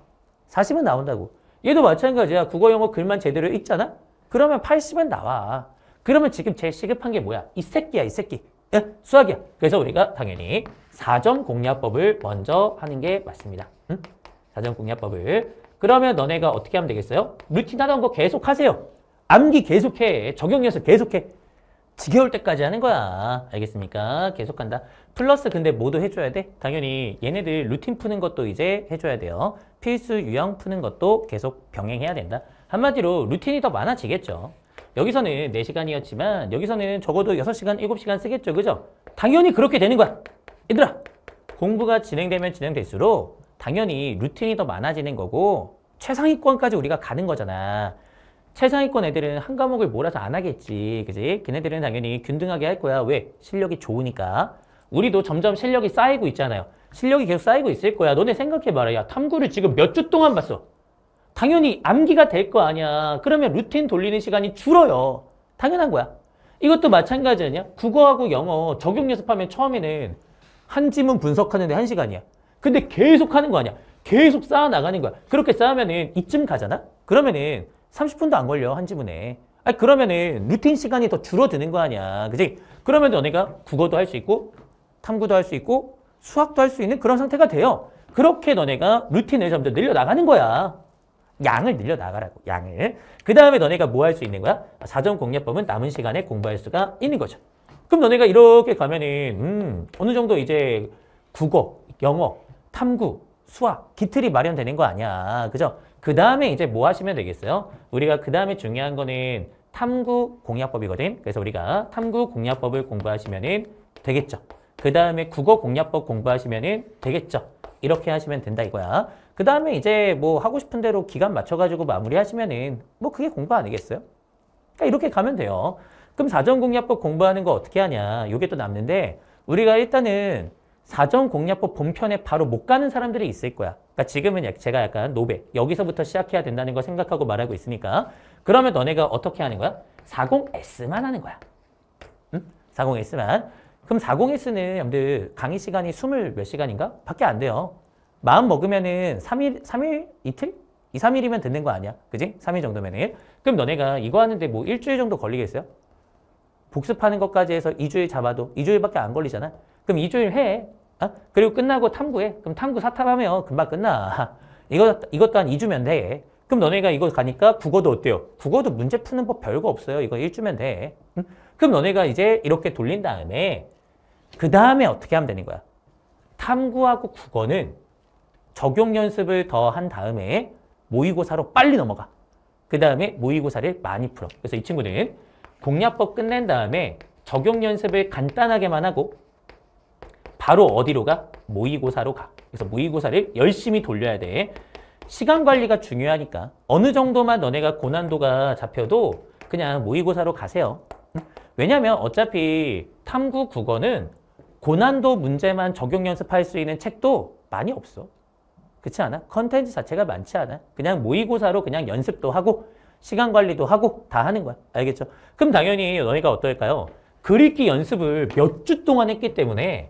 40은 나온다고. 얘도 마찬가지야. 국어, 영어 글만 제대로 읽잖아? 그러면 80은 나와. 그러면 지금 제일 시급한 게 뭐야? 이 새끼야, 이 새끼. 응? 수학이야. 그래서 우리가 당연히 4점 공략법을 먼저 하는 게 맞습니다. 응? 4점 공략법을. 그러면 너네가 어떻게 하면 되겠어요? 루틴 하던 거 계속 하세요. 암기 계속해. 적용 해서 계속해. 지겨울 때까지 하는 거야. 알겠습니까? 계속간다 플러스 근데 모두 해줘야 돼? 당연히 얘네들 루틴 푸는 것도 이제 해줘야 돼요. 필수 유형 푸는 것도 계속 병행해야 된다. 한마디로 루틴이 더 많아지겠죠. 여기서는 4시간이었지만 여기서는 적어도 6시간, 7시간 쓰겠죠. 그죠? 당연히 그렇게 되는 거야. 얘들아 공부가 진행되면 진행될수록 당연히 루틴이 더 많아지는 거고 최상위권까지 우리가 가는 거잖아. 최상위권 애들은 한 과목을 몰아서 안 하겠지. 그지? 걔네들은 당연히 균등하게 할 거야. 왜? 실력이 좋으니까. 우리도 점점 실력이 쌓이고 있잖아요. 실력이 계속 쌓이고 있을 거야. 너네 생각해봐라. 야, 탐구를 지금 몇 주 동안 봤어. 당연히 암기가 될 거 아니야. 그러면 루틴 돌리는 시간이 줄어요. 당연한 거야. 이것도 마찬가지 아니야? 국어하고 영어 적용 연습하면 처음에는 한 지문 분석하는데 한 시간이야. 근데 계속 하는 거 아니야. 계속 쌓아 나가는 거야. 그렇게 쌓으면은 이쯤 가잖아? 그러면은 30분도 안 걸려 한 지문에. 아 그러면은 루틴 시간이 더 줄어드는 거 아니야. 그지? 그러면 너네가 국어도 할 수 있고 탐구도 할 수 있고 수학도 할 수 있는 그런 상태가 돼요. 그렇게 너네가 루틴을 점점 늘려나가는 거야. 양을 늘려나가라고, 양을. 그 다음에 너네가 뭐 할 수 있는 거야? 사전 공략법은 남은 시간에 공부할 수가 있는 거죠. 그럼 너네가 이렇게 가면은 음, 어느 정도 이제 국어, 영어, 탐구, 수학, 기틀이 마련되는 거 아니야. 그죠? 그 다음에 이제 뭐 하시면 되겠어요? 우리가 그 다음에 중요한 거는 탐구 공략법이거든. 그래서 우리가 탐구 공략법을 공부하시면 되겠죠. 그 다음에 국어 공략법 공부하시면 되겠죠. 이렇게 하시면 된다 이거야. 그 다음에 이제 뭐 하고 싶은 대로 기간 맞춰가지고 마무리하시면은 뭐 그게 공부 아니겠어요? 그러니까 이렇게 가면 돼요. 그럼 사전 공략법 공부하는 거 어떻게 하냐. 이게 또 남는데 우리가 일단은 사전 공략법 본편에 바로 못 가는 사람들이 있을 거야. 그러니까 지금은 제가 약간 노베 여기서부터 시작해야 된다는 걸 생각하고 말하고 있으니까 그러면 너네가 어떻게 하는 거야? 40S만 하는 거야. 응? 40S만. 그럼 40S는 여러분들 강의 시간이 20몇 시간인가? 밖에 안 돼요. 마음 먹으면은 3일, 3일? 이틀? 2, 3일이면 듣는 거 아니야. 그지? 3일 정도면은. 그럼 너네가 이거 하는데 뭐 일주일 정도 걸리겠어요? 복습하는 것까지 해서 2주일 잡아도 2주일밖에 안 걸리잖아. 그럼 이주일 해. 어? 그리고 끝나고 탐구해. 그럼 탐구 사탐하면 금방 끝나. 이거, 이것 도한 이주면 돼. 그럼 너네가 이거 가니까 국어도 어때요? 국어도 문제 푸는 법 별거 없어요. 이거 일주면 돼. 응? 그럼 너네가 이제 이렇게 돌린 다음에 그 다음에 어떻게 하면 되는 거야? 탐구하고 국어는 적용 연습을 더 한 다음에 모의고사로 빨리 넘어가. 그 다음에 모의고사를 많이 풀어. 그래서 이 친구들은 공략법 끝낸 다음에 적용 연습을 간단하게만 하고 바로 어디로 가? 모의고사로 가. 그래서 모의고사를 열심히 돌려야 돼. 시간 관리가 중요하니까 어느 정도만 너네가 고난도가 잡혀도 그냥 모의고사로 가세요. 왜냐면 어차피 탐구 국어는 고난도 문제만 적용 연습할 수 있는 책도 많이 없어. 그렇지 않아? 컨텐츠 자체가 많지 않아? 그냥 모의고사로 그냥 연습도 하고 시간 관리도 하고 다 하는 거야. 알겠죠? 그럼 당연히 너희가 어떨까요? 글읽기 연습을 몇 주 동안 했기 때문에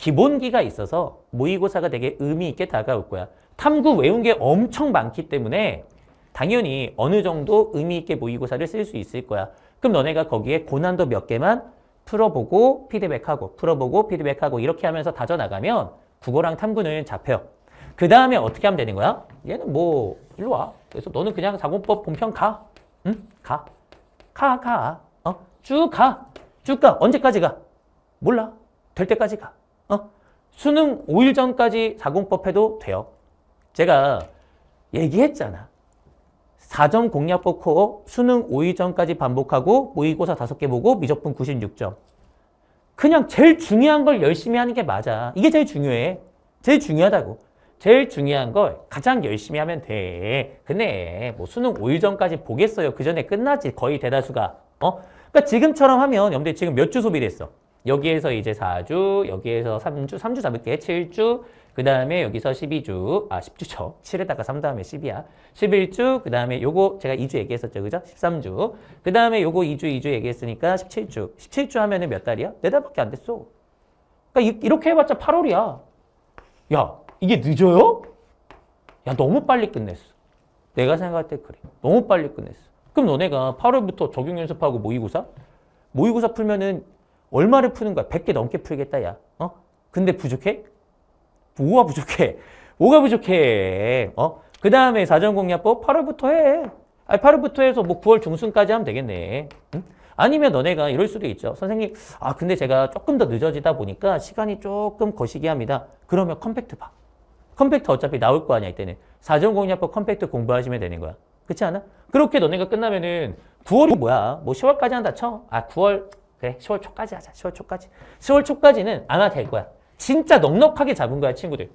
기본기가 있어서 모의고사가 되게 의미 있게 다가올 거야. 탐구 외운 게 엄청 많기 때문에 당연히 어느 정도 의미 있게 모의고사를 쓸 수 있을 거야. 그럼 너네가 거기에 고난도 몇 개만 풀어보고 피드백하고 풀어보고 피드백하고 이렇게 하면서 다져나가면 국어랑 탐구는 잡혀. 그 다음에 어떻게 하면 되는 거야? 얘는 뭐 일로 와. 그래서 너는 그냥 사고법 본편 가. 응? 가. 가, 가. 어? 쭉 가. 쭉 가. 언제까지 가? 몰라. 될 때까지 가. 어? 수능 5일 전까지 사공법 해도 돼요. 제가 얘기했잖아. 사전 공략법 코어 수능 5일 전까지 반복하고 모의고사 5개 보고 미적분 96점. 그냥 제일 중요한 걸 열심히 하는 게 맞아. 이게 제일 중요해. 제일 중요하다고. 제일 중요한 걸 가장 열심히 하면 돼. 근데 뭐 수능 5일 전까지 보겠어요. 그 전에 끝나지 거의 대다수가. 어? 그러니까 지금처럼 하면 여러분 지금 몇 주 소비됐어? 여기에서 이제 4주, 여기에서 3주, 3주 잡을게 7주, 그 다음에 여기서 12주, 아 10주죠. 7에다가 3 다음에 10이야. 11주, 그 다음에 요거 제가 2주 얘기했었죠. 그죠? 13주. 그 다음에 요거 2주, 2주 얘기했으니까 17주. 17주 하면은 몇 달이야? 4달밖에 안 됐어. 그러니까 이, 이렇게 해봤자 8월이야. 야, 이게 늦어요? 야, 너무 빨리 끝냈어. 내가 생각할 때 그래. 너무 빨리 끝냈어. 그럼 너네가 8월부터 적용 연습하고 모의고사? 모의고사 풀면은 얼마를 푸는 거야? 100개 넘게 풀겠다, 야. 어? 근데 부족해? 뭐가 부족해? 뭐가 부족해? 어? 그 다음에 사전공략법 8월부터 해. 아 8월부터 해서 뭐 9월 중순까지 하면 되겠네. 응? 아니면 너네가 이럴 수도 있죠. 선생님, 아, 근데 제가 조금 더 늦어지다 보니까 시간이 조금 거시기 합니다. 그러면 컴팩트 봐. 컴팩트 어차피 나올 거 아니야, 이때는. 사전공략법 컴팩트 공부하시면 되는 거야. 그렇지 않아? 그렇게 너네가 끝나면은 9월이 뭐야? 뭐 10월까지 한다 쳐? 아, 9월 그래 10월 초까지 하자 10월 초까지 10월 초까지는 안하될 거야 진짜 넉넉하게 잡은 거야 친구들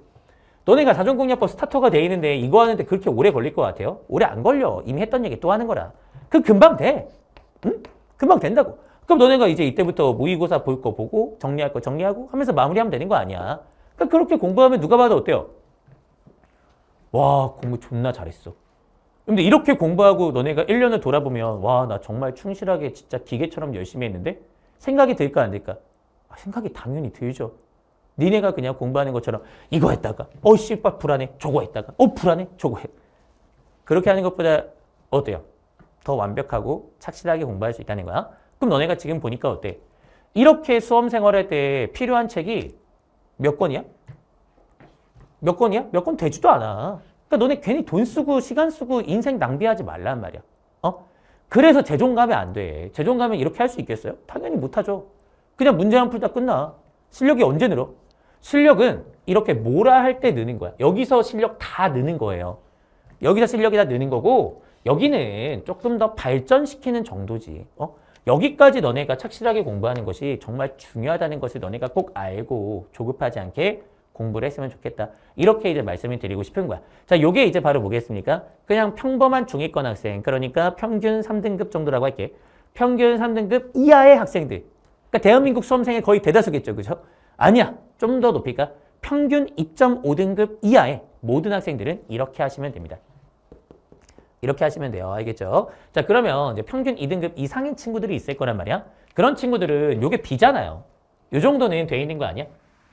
너네가 자전공략법 스타터가 돼 있는데 이거 하는데 그렇게 오래 걸릴 것 같아요? 오래 안 걸려 이미 했던 얘기 또 하는 거라 그 금방 돼 응? 금방 된다고 그럼 너네가 이제 이때부터 모의고사 볼 거 보고 정리할 거 정리하고 하면서 마무리하면 되는 거 아니야 그러니까 그렇게 공부하면 누가 봐도 어때요? 와 공부 존나 잘했어 근데 이렇게 공부하고 너네가 1년을 돌아보면 와나 정말 충실하게 진짜 기계처럼 열심히 했는데 생각이 될까 안 될까? 아, 생각이 당연히 들죠. 니네가 그냥 공부하는 것처럼 이거 했다가 어 씨발 불안해 저거 했다가 어 불안해 저거 해. 그렇게 하는 것보다 어때요? 더 완벽하고 착실하게 공부할 수 있다는 거야. 그럼 너네가 지금 보니까 어때? 이렇게 수험 생활할 때 필요한 책이 몇 권이야? 몇 권이야? 몇 권 되지도 않아. 그러니까 너네 괜히 돈 쓰고 시간 쓰고 인생 낭비하지 말란 말이야. 그래서 재존감이 안 돼. 재존감이 이렇게 할 수 있겠어요? 당연히 못하죠. 그냥 문제 안 풀다 끝나. 실력이 언제 늘어? 실력은 이렇게 뭐라 할 때 느는 거야. 여기서 실력 다 느는 거예요. 여기서 실력이 다 느는 거고 여기는 조금 더 발전시키는 정도지. 어? 여기까지 너네가 착실하게 공부하는 것이 정말 중요하다는 것을 너네가 꼭 알고 조급하지 않게 공부를 했으면 좋겠다. 이렇게 이제 말씀을 드리고 싶은 거야. 자, 요게 이제 바로 뭐겠습니까? 그냥 평범한 중위권 학생, 그러니까 평균 3등급 정도라고 할게. 평균 3등급 이하의 학생들. 그러니까 대한민국 수험생의 거의 대다수겠죠, 그죠? 아니야, 좀 더 높일까? 평균 2.5등급 이하의 모든 학생들은 이렇게 하시면 됩니다. 이렇게 하시면 돼요. 알겠죠? 자, 그러면 이제 평균 2등급 이상인 친구들이 있을 거란 말이야. 그런 친구들은 요게 비잖아요. 요 정도는 돼 있는 거 아니야?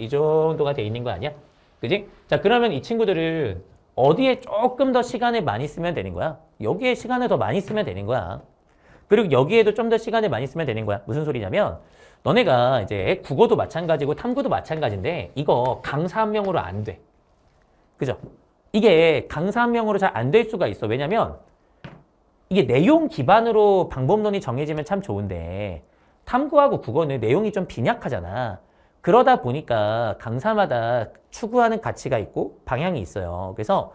이 정도가 돼 있는 거 아니야? 그지? 자, 그러면 이친구들은 어디에 조금 더 시간을 많이 쓰면 되는 거야? 여기에 시간을 더 많이 쓰면 되는 거야. 그리고 여기에도 좀 더 시간을 많이 쓰면 되는 거야. 무슨 소리냐면 너네가 이제 국어도 마찬가지고 탐구도 마찬가지인데 이거 강사 한 명으로 안 돼. 그죠? 이게 강사 한 명으로 잘 안 될 수가 있어. 왜냐면 이게 내용 기반으로 방법론이 정해지면 참 좋은데 탐구하고 국어는 내용이 좀 빈약하잖아. 그러다 보니까 강사마다 추구하는 가치가 있고 방향이 있어요. 그래서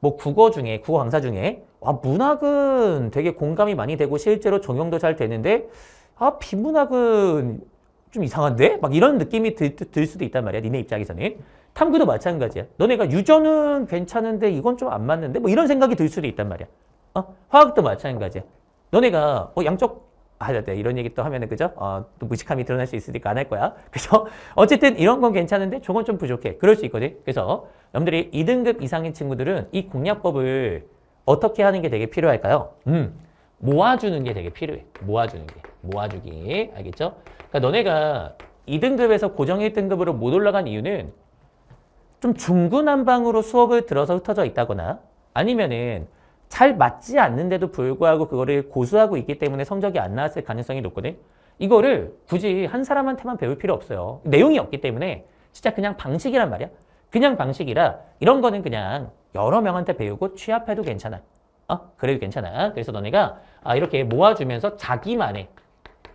뭐 국어 중에 국어 강사 중에 아 문학은 되게 공감이 많이 되고 실제로 적용도 잘 되는데 아 비문학은 좀 이상한데? 막 이런 느낌이 들, 들 수도 있단 말이야. 니네 입장에서는. 탐구도 마찬가지야. 너네가 유전은 괜찮은데 이건 좀 안 맞는데? 뭐 이런 생각이 들 수도 있단 말이야. 어? 화학도 마찬가지야. 너네가 어, 양쪽 아, 돼. 네, 네, 이런 얘기 또 하면은, 그죠? 어, 또 무식함이 드러날 수 있으니까 안 할 거야. 그래서, 어쨌든 이런 건 괜찮은데, 저건 좀 부족해. 그럴 수 있거든. 그래서, 여러분들이 2등급 이상인 친구들은 이 공략법을 어떻게 하는 게 되게 필요할까요? 음, 모아주는 게 되게 필요해. 모아주는 게. 모아주기. 알겠죠? 그러니까 너네가 2등급에서 고정 1등급으로 못 올라간 이유는 좀 중구난방으로 수업을 들어서 흩어져 있다거나 아니면은 잘 맞지 않는데도 불구하고 그거를 고수하고 있기 때문에 성적이 안 나왔을 가능성이 높거든. 이거를 굳이 한 사람한테만 배울 필요 없어요. 내용이 없기 때문에 진짜 그냥 방식이란 말이야. 그냥 방식이라 이런 거는 그냥 여러 명한테 배우고 취합해도 괜찮아. 어? 그래도 괜찮아. 그래서 너네가 아, 이렇게 모아주면서 자기만의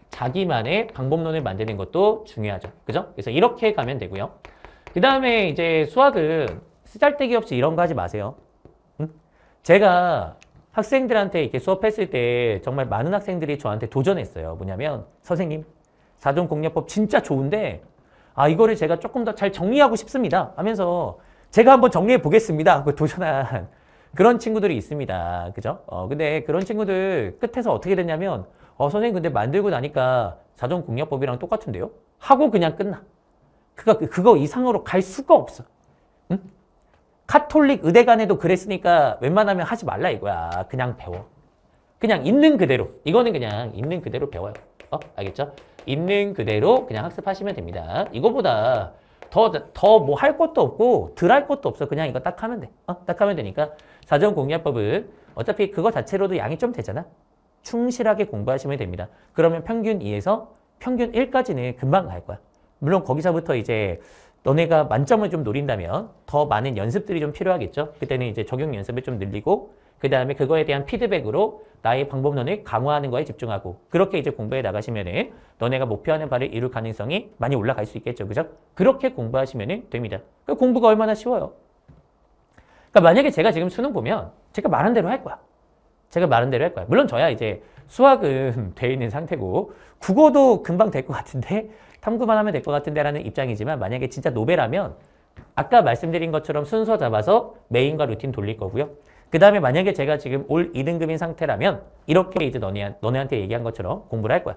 자기만의 방법론을 만드는 것도 중요하죠. 그죠? 그래서 이렇게 가면 되고요. 그 다음에 이제 수학은 쓰잘데기 없이 이런 거 하지 마세요. 제가 학생들한테 이렇게 수업했을 때 정말 많은 학생들이 저한테 도전했어요. 뭐냐면 선생님 사전 공략법 진짜 좋은데 아 이거를 제가 조금 더 잘 정리하고 싶습니다 하면서 제가 한번 정리해 보겠습니다 하고 도전한 그런 친구들이 있습니다. 그죠? 어 근데 그런 친구들 끝에서 어떻게 됐냐면 어 선생님 근데 만들고 나니까 사전 공략법이랑 똑같은데요? 하고 그냥 끝나. 그거 그거 이상으로 갈 수가 없어. 카톨릭 의대간에도 그랬으니까 웬만하면 하지 말라 이거야. 그냥 배워. 그냥 있는 그대로. 이거는 그냥 있는 그대로 배워요. 어? 알겠죠? 있는 그대로 그냥 학습하시면 됩니다. 이거보다 더 더 뭐 할 것도 없고 덜 할 것도 없어. 그냥 이거 딱 하면 돼. 어? 딱 하면 되니까 사전 공략법은 어차피 그거 자체로도 양이 좀 되잖아. 충실하게 공부하시면 됩니다. 그러면 평균 2에서 평균 1까지는 금방 갈 거야. 물론 거기서부터 이제 너네가 만점을 좀 노린다면 더 많은 연습들이 좀 필요하겠죠. 그때는 이제 적용 연습을 좀 늘리고 그 다음에 그거에 대한 피드백으로 나의 방법론을 강화하는 거에 집중하고 그렇게 이제 공부해 나가시면은 너네가 목표하는 바를 이룰 가능성이 많이 올라갈 수 있겠죠. 그죠? 그렇게 공부하시면 됩니다. 그 공부가 얼마나 쉬워요. 그러니까 만약에 제가 지금 수능 보면 제가 말한 대로 할 거야. 제가 말한 대로 할 거야. 물론 저야 이제 수학은 돼 있는 상태고 국어도 금방 될 것 같은데 탐구만 하면 될 것 같은데 라는 입장이지만 만약에 진짜 노베라면 아까 말씀드린 것처럼 순서 잡아서 메인과 루틴 돌릴 거고요. 그 다음에 만약에 제가 지금 올 2등급인 상태라면 이렇게 이제 너네, 너네한테 얘기한 것처럼 공부를 할 거야.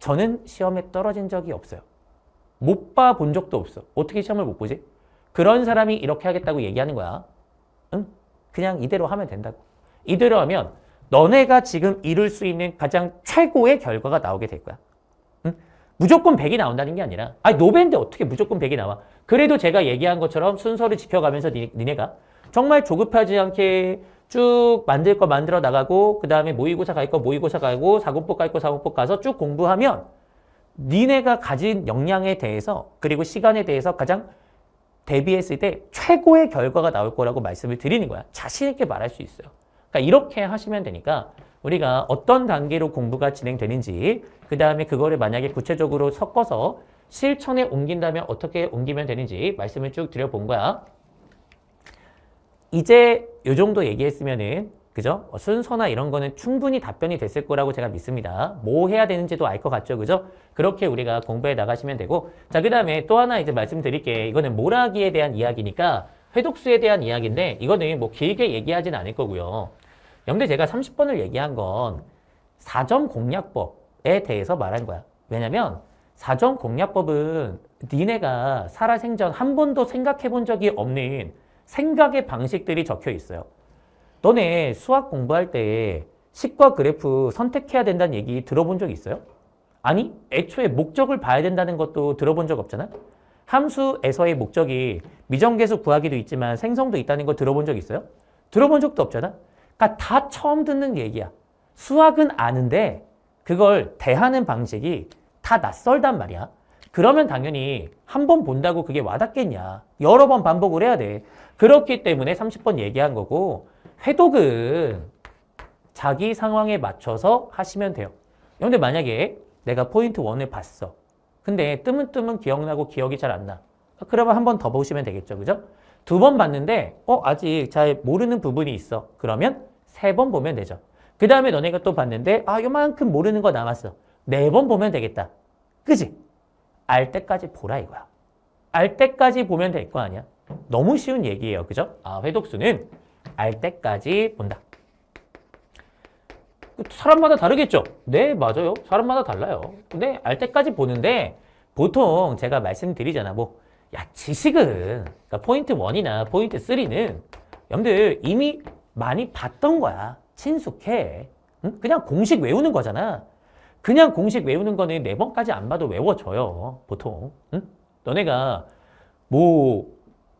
저는 시험에 떨어진 적이 없어요. 못 봐 본 적도 없어. 어떻게 시험을 못 보지? 그런 사람이 이렇게 하겠다고 얘기하는 거야. 응? 그냥 이대로 하면 된다고. 이대로 하면 너네가 지금 이룰 수 있는 가장 최고의 결과가 나오게 될 거야. 응? 무조건 100이 나온다는 게 아니라 아니 노벤데 어떻게 무조건 100이 나와. 그래도 제가 얘기한 것처럼 순서를 지켜가면서 니, 네가 정말 조급하지 않게 쭉 만들 거 만들어 나가고 그 다음에 모의고사 갈 거 모의고사 가고 사고법 갈거 사고법 가서 쭉 공부하면 니네가 가진 역량에 대해서 그리고 시간에 대해서 가장 대비했을 때 최고의 결과가 나올 거라고 말씀을 드리는 거야. 자신 있게 말할 수 있어요. 그러니까 이렇게 하시면 되니까 우리가 어떤 단계로 공부가 진행되는지 그 다음에 그거를 만약에 구체적으로 섞어서 실천에 옮긴다면 어떻게 옮기면 되는지 말씀을 쭉 드려본 거야. 이제 요 정도 얘기했으면은 그죠? 뭐 순서나 이런 거는 충분히 답변이 됐을 거라고 제가 믿습니다. 뭐 해야 되는지도 알 것 같죠? 그죠? 그렇게 우리가 공부해 나가시면 되고 자, 그 다음에 또 하나 이제 말씀드릴게 이거는 모라기에 대한 이야기니까 회독수에 대한 이야기인데 이거는 뭐 길게 얘기하진 않을 거고요. 영대 제가 30번을 얘기한 건 사전 공략법에 대해서 말한 거야. 왜냐면 사전 공략법은 니네가 살아생전 한 번도 생각해 본 적이 없는 생각의 방식들이 적혀 있어요. 너네 수학 공부할 때 식과 그래프 선택해야 된다는 얘기 들어본 적 있어요? 아니, 애초에 목적을 봐야 된다는 것도 들어본 적 없잖아? 함수에서의 목적이 미정계수 구하기도 있지만 생성도 있다는 거 들어본 적 있어요? 들어본 적도 없잖아? 그러니까 다 처음 듣는 얘기야. 수학은 아는데 그걸 대하는 방식이 다 낯설단 말이야. 그러면 당연히 한 번 본다고 그게 와닿겠냐. 여러 번 반복을 해야 돼. 그렇기 때문에 30번 얘기한 거고 회독은 자기 상황에 맞춰서 하시면 돼요. 그런데 만약에 내가 포인트 1을 봤어. 근데 뜨문뜨문 기억나고 기억이 잘 안 나. 그러면 한 번 더 보시면 되겠죠. 그죠? 두번 봤는데 어 아직 잘 모르는 부분이 있어. 그러면 세 번 보면 되죠. 그 다음에 너네가 또 봤는데 아 요만큼 모르는 거 남았어. 네 번 보면 되겠다. 그지? 알 때까지 보라 이거야. 알 때까지 보면 될 거 아니야. 너무 쉬운 얘기예요. 그죠? 아 회독수는 알 때까지 본다. 사람마다 다르겠죠? 네, 맞아요. 사람마다 달라요. 근데 알 때까지 보는데 보통 제가 말씀드리잖아. 뭐야 지식은 그러니까 포인트 1이나 포인트 3는 여러분들 이미 많이 봤던 거야. 친숙해. 응? 그냥 공식 외우는 거잖아. 그냥 공식 외우는 거는 네 번까지 안 봐도 외워져요. 보통. 응? 너네가 뭐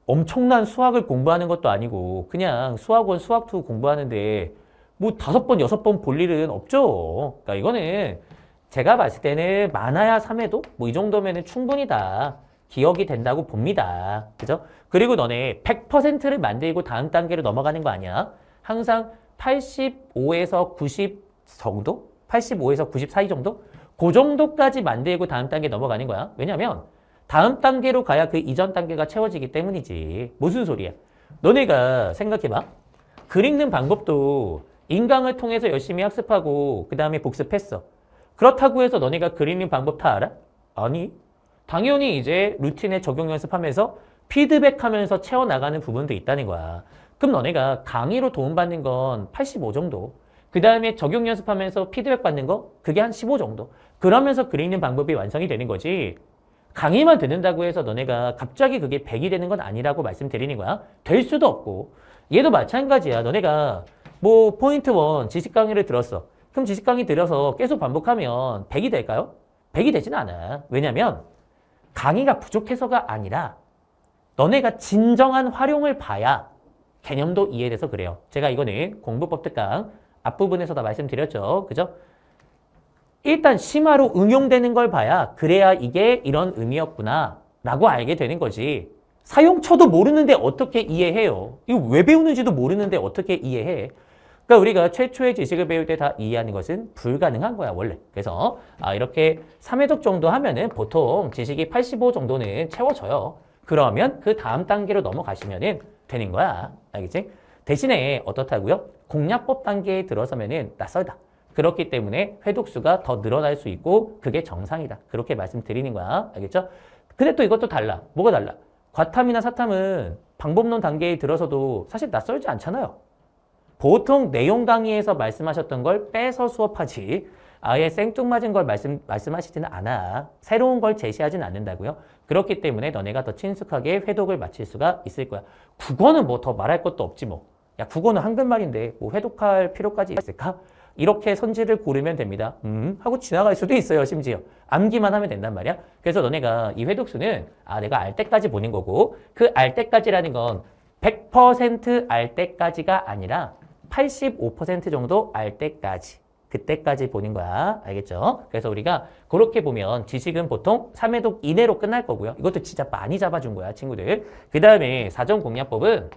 엄청난 수학을 공부하는 것도 아니고 그냥 수학원 수학2 공부하는데 뭐 다섯 번 여섯 번 볼 일은 없죠. 그러니까 이거는 제가 봤을 때는 많아야 3회도 뭐 이 정도면 충분이다. 기억이 된다고 봅니다. 그죠? 그리고 너네 100%를 만들고 다음 단계로 넘어가는 거 아니야? 항상 85에서 90 정도? 85에서 90 사이 정도? 그 정도까지 만들고 다음 단계 넘어가는 거야. 왜냐면 다음 단계로 가야 그 이전 단계가 채워지기 때문이지. 무슨 소리야? 너네가 생각해봐. 글 읽는 방법도 인강을 통해서 열심히 학습하고 그 다음에 복습했어. 그렇다고 해서 너네가 글 읽는 방법 다 알아? 아니. 당연히 이제 루틴의 적용 연습하면서 피드백하면서 채워나가는 부분도 있다는 거야. 그럼 너네가 강의로 도움받는 건 85 정도. 그 다음에 적용 연습하면서 피드백 받는 거 그게 한 15 정도. 그러면서 글 읽는 방법이 완성이 되는 거지. 강의만 듣는다고 해서 너네가 갑자기 그게 100이 되는 건 아니라고 말씀드리는 거야. 될 수도 없고. 얘도 마찬가지야. 너네가 뭐 포인트 원 지식 강의를 들었어. 그럼 지식 강의 들어서 계속 반복하면 100이 될까요? 100이 되진 않아. 왜냐면 강의가 부족해서가 아니라 너네가 진정한 활용을 봐야 개념도 이해돼서 그래요. 제가 이거는 공부법 특강 앞부분에서 다 말씀드렸죠. 그죠? 일단 심화로 응용되는 걸 봐야 그래야 이게 이런 의미였구나 라고 알게 되는 거지. 사용처도 모르는데 어떻게 이해해요? 이거 왜 배우는지도 모르는데 어떻게 이해해? 그러니까 우리가 최초의 지식을 배울 때 다 이해하는 것은 불가능한 거야, 원래. 그래서 아, 이렇게 3회독 정도 하면은 보통 지식이 85 정도는 채워져요. 그러면 그 다음 단계로 넘어가시면은 되는 거야. 알겠지? 대신에 어떻다고요? 공략법 단계에 들어서면은 낯설다. 그렇기 때문에 회독수가 더 늘어날 수 있고 그게 정상이다. 그렇게 말씀드리는 거야. 알겠죠? 근데 또 이것도 달라. 뭐가 달라? 과탐이나 사탐은 방법론 단계에 들어서도 사실 낯설지 않잖아요. 보통 내용 강의에서 말씀하셨던 걸 빼서 수업하지 아예 생뚱맞은 걸 말씀, 말씀하시지는 않아. 새로운 걸 제시하진 않는다고요. 그렇기 때문에 너네가 더 친숙하게 회독을 마칠 수가 있을 거야. 국어는 뭐 더 말할 것도 없지 뭐. 야 국어는 한글말인데 뭐 회독할 필요까지 있을까? 이렇게 선지를 고르면 됩니다. 음 하고 지나갈 수도 있어요 심지어. 암기만 하면 된단 말이야. 그래서 너네가 이 회독수는 아 내가 알 때까지 보는 거고 그 알 때까지라는 건 100%알 때까지가 아니라 85% 정도 알 때까지 그때까지 보는 거야. 알겠죠? 그래서 우리가 그렇게 보면 지식은 보통 3회독 이내로 끝날 거고요. 이것도 진짜 많이 잡아준 거야, 친구들. 그 다음에 사전 공략법은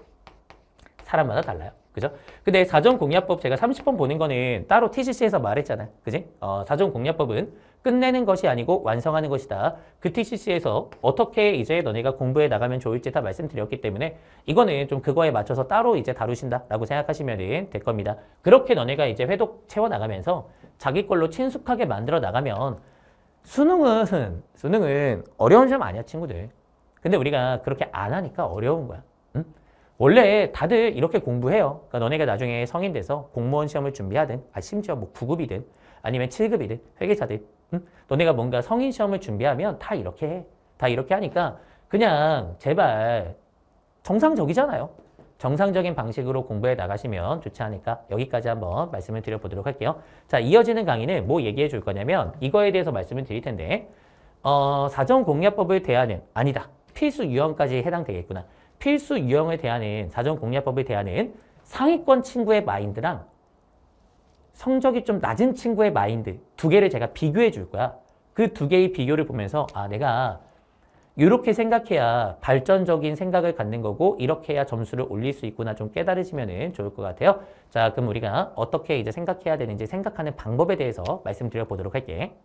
사람마다 달라요. 그죠? 근데 사전 공략법 제가 30번 보는 거는 따로 TCC에서 말했잖아요. 그지? 어, 사전 공략법은 끝내는 것이 아니고 완성하는 것이다. 그 TCC에서 어떻게 이제 너네가 공부해 나가면 좋을지 다 말씀드렸기 때문에 이거는 좀 그거에 맞춰서 따로 이제 다루신다라고 생각하시면 될 겁니다. 그렇게 너네가 이제 회독 채워나가면서 자기 걸로 친숙하게 만들어 나가면 수능은 수능은 어려운 점 아니야 친구들. 근데 우리가 그렇게 안 하니까 어려운 거야. 응? 원래 다들 이렇게 공부해요. 그러니까 너네가 나중에 성인 돼서 공무원 시험을 준비하든, 아 심지어 뭐 9급이든, 아니면 7급이든, 회계사든 응? 너네가 뭔가 성인 시험을 준비하면 다 이렇게 해. 다 이렇게 하니까 그냥 제발 정상적이잖아요. 정상적인 방식으로 공부해 나가시면 좋지 않을까 여기까지 한번 말씀을 드려보도록 할게요. 자 이어지는 강의는 뭐 얘기해 줄 거냐면 이거에 대해서 말씀을 드릴 텐데 어, 사전 공략법을 대하는 아니다. 필수 유형까지 해당되겠구나. 필수 유형을 대하는 사전 공략법을 대하는 상위권 친구의 마인드랑 성적이 좀 낮은 친구의 마인드 두 개를 제가 비교해 줄 거야. 그 두 개의 비교를 보면서 아 내가 이렇게 생각해야 발전적인 생각을 갖는 거고 이렇게 해야 점수를 올릴 수 있구나 좀 깨달으시면 좋을 것 같아요. 자 그럼 우리가 어떻게 이제 생각해야 되는지 생각하는 방법에 대해서 말씀드려 보도록 할게.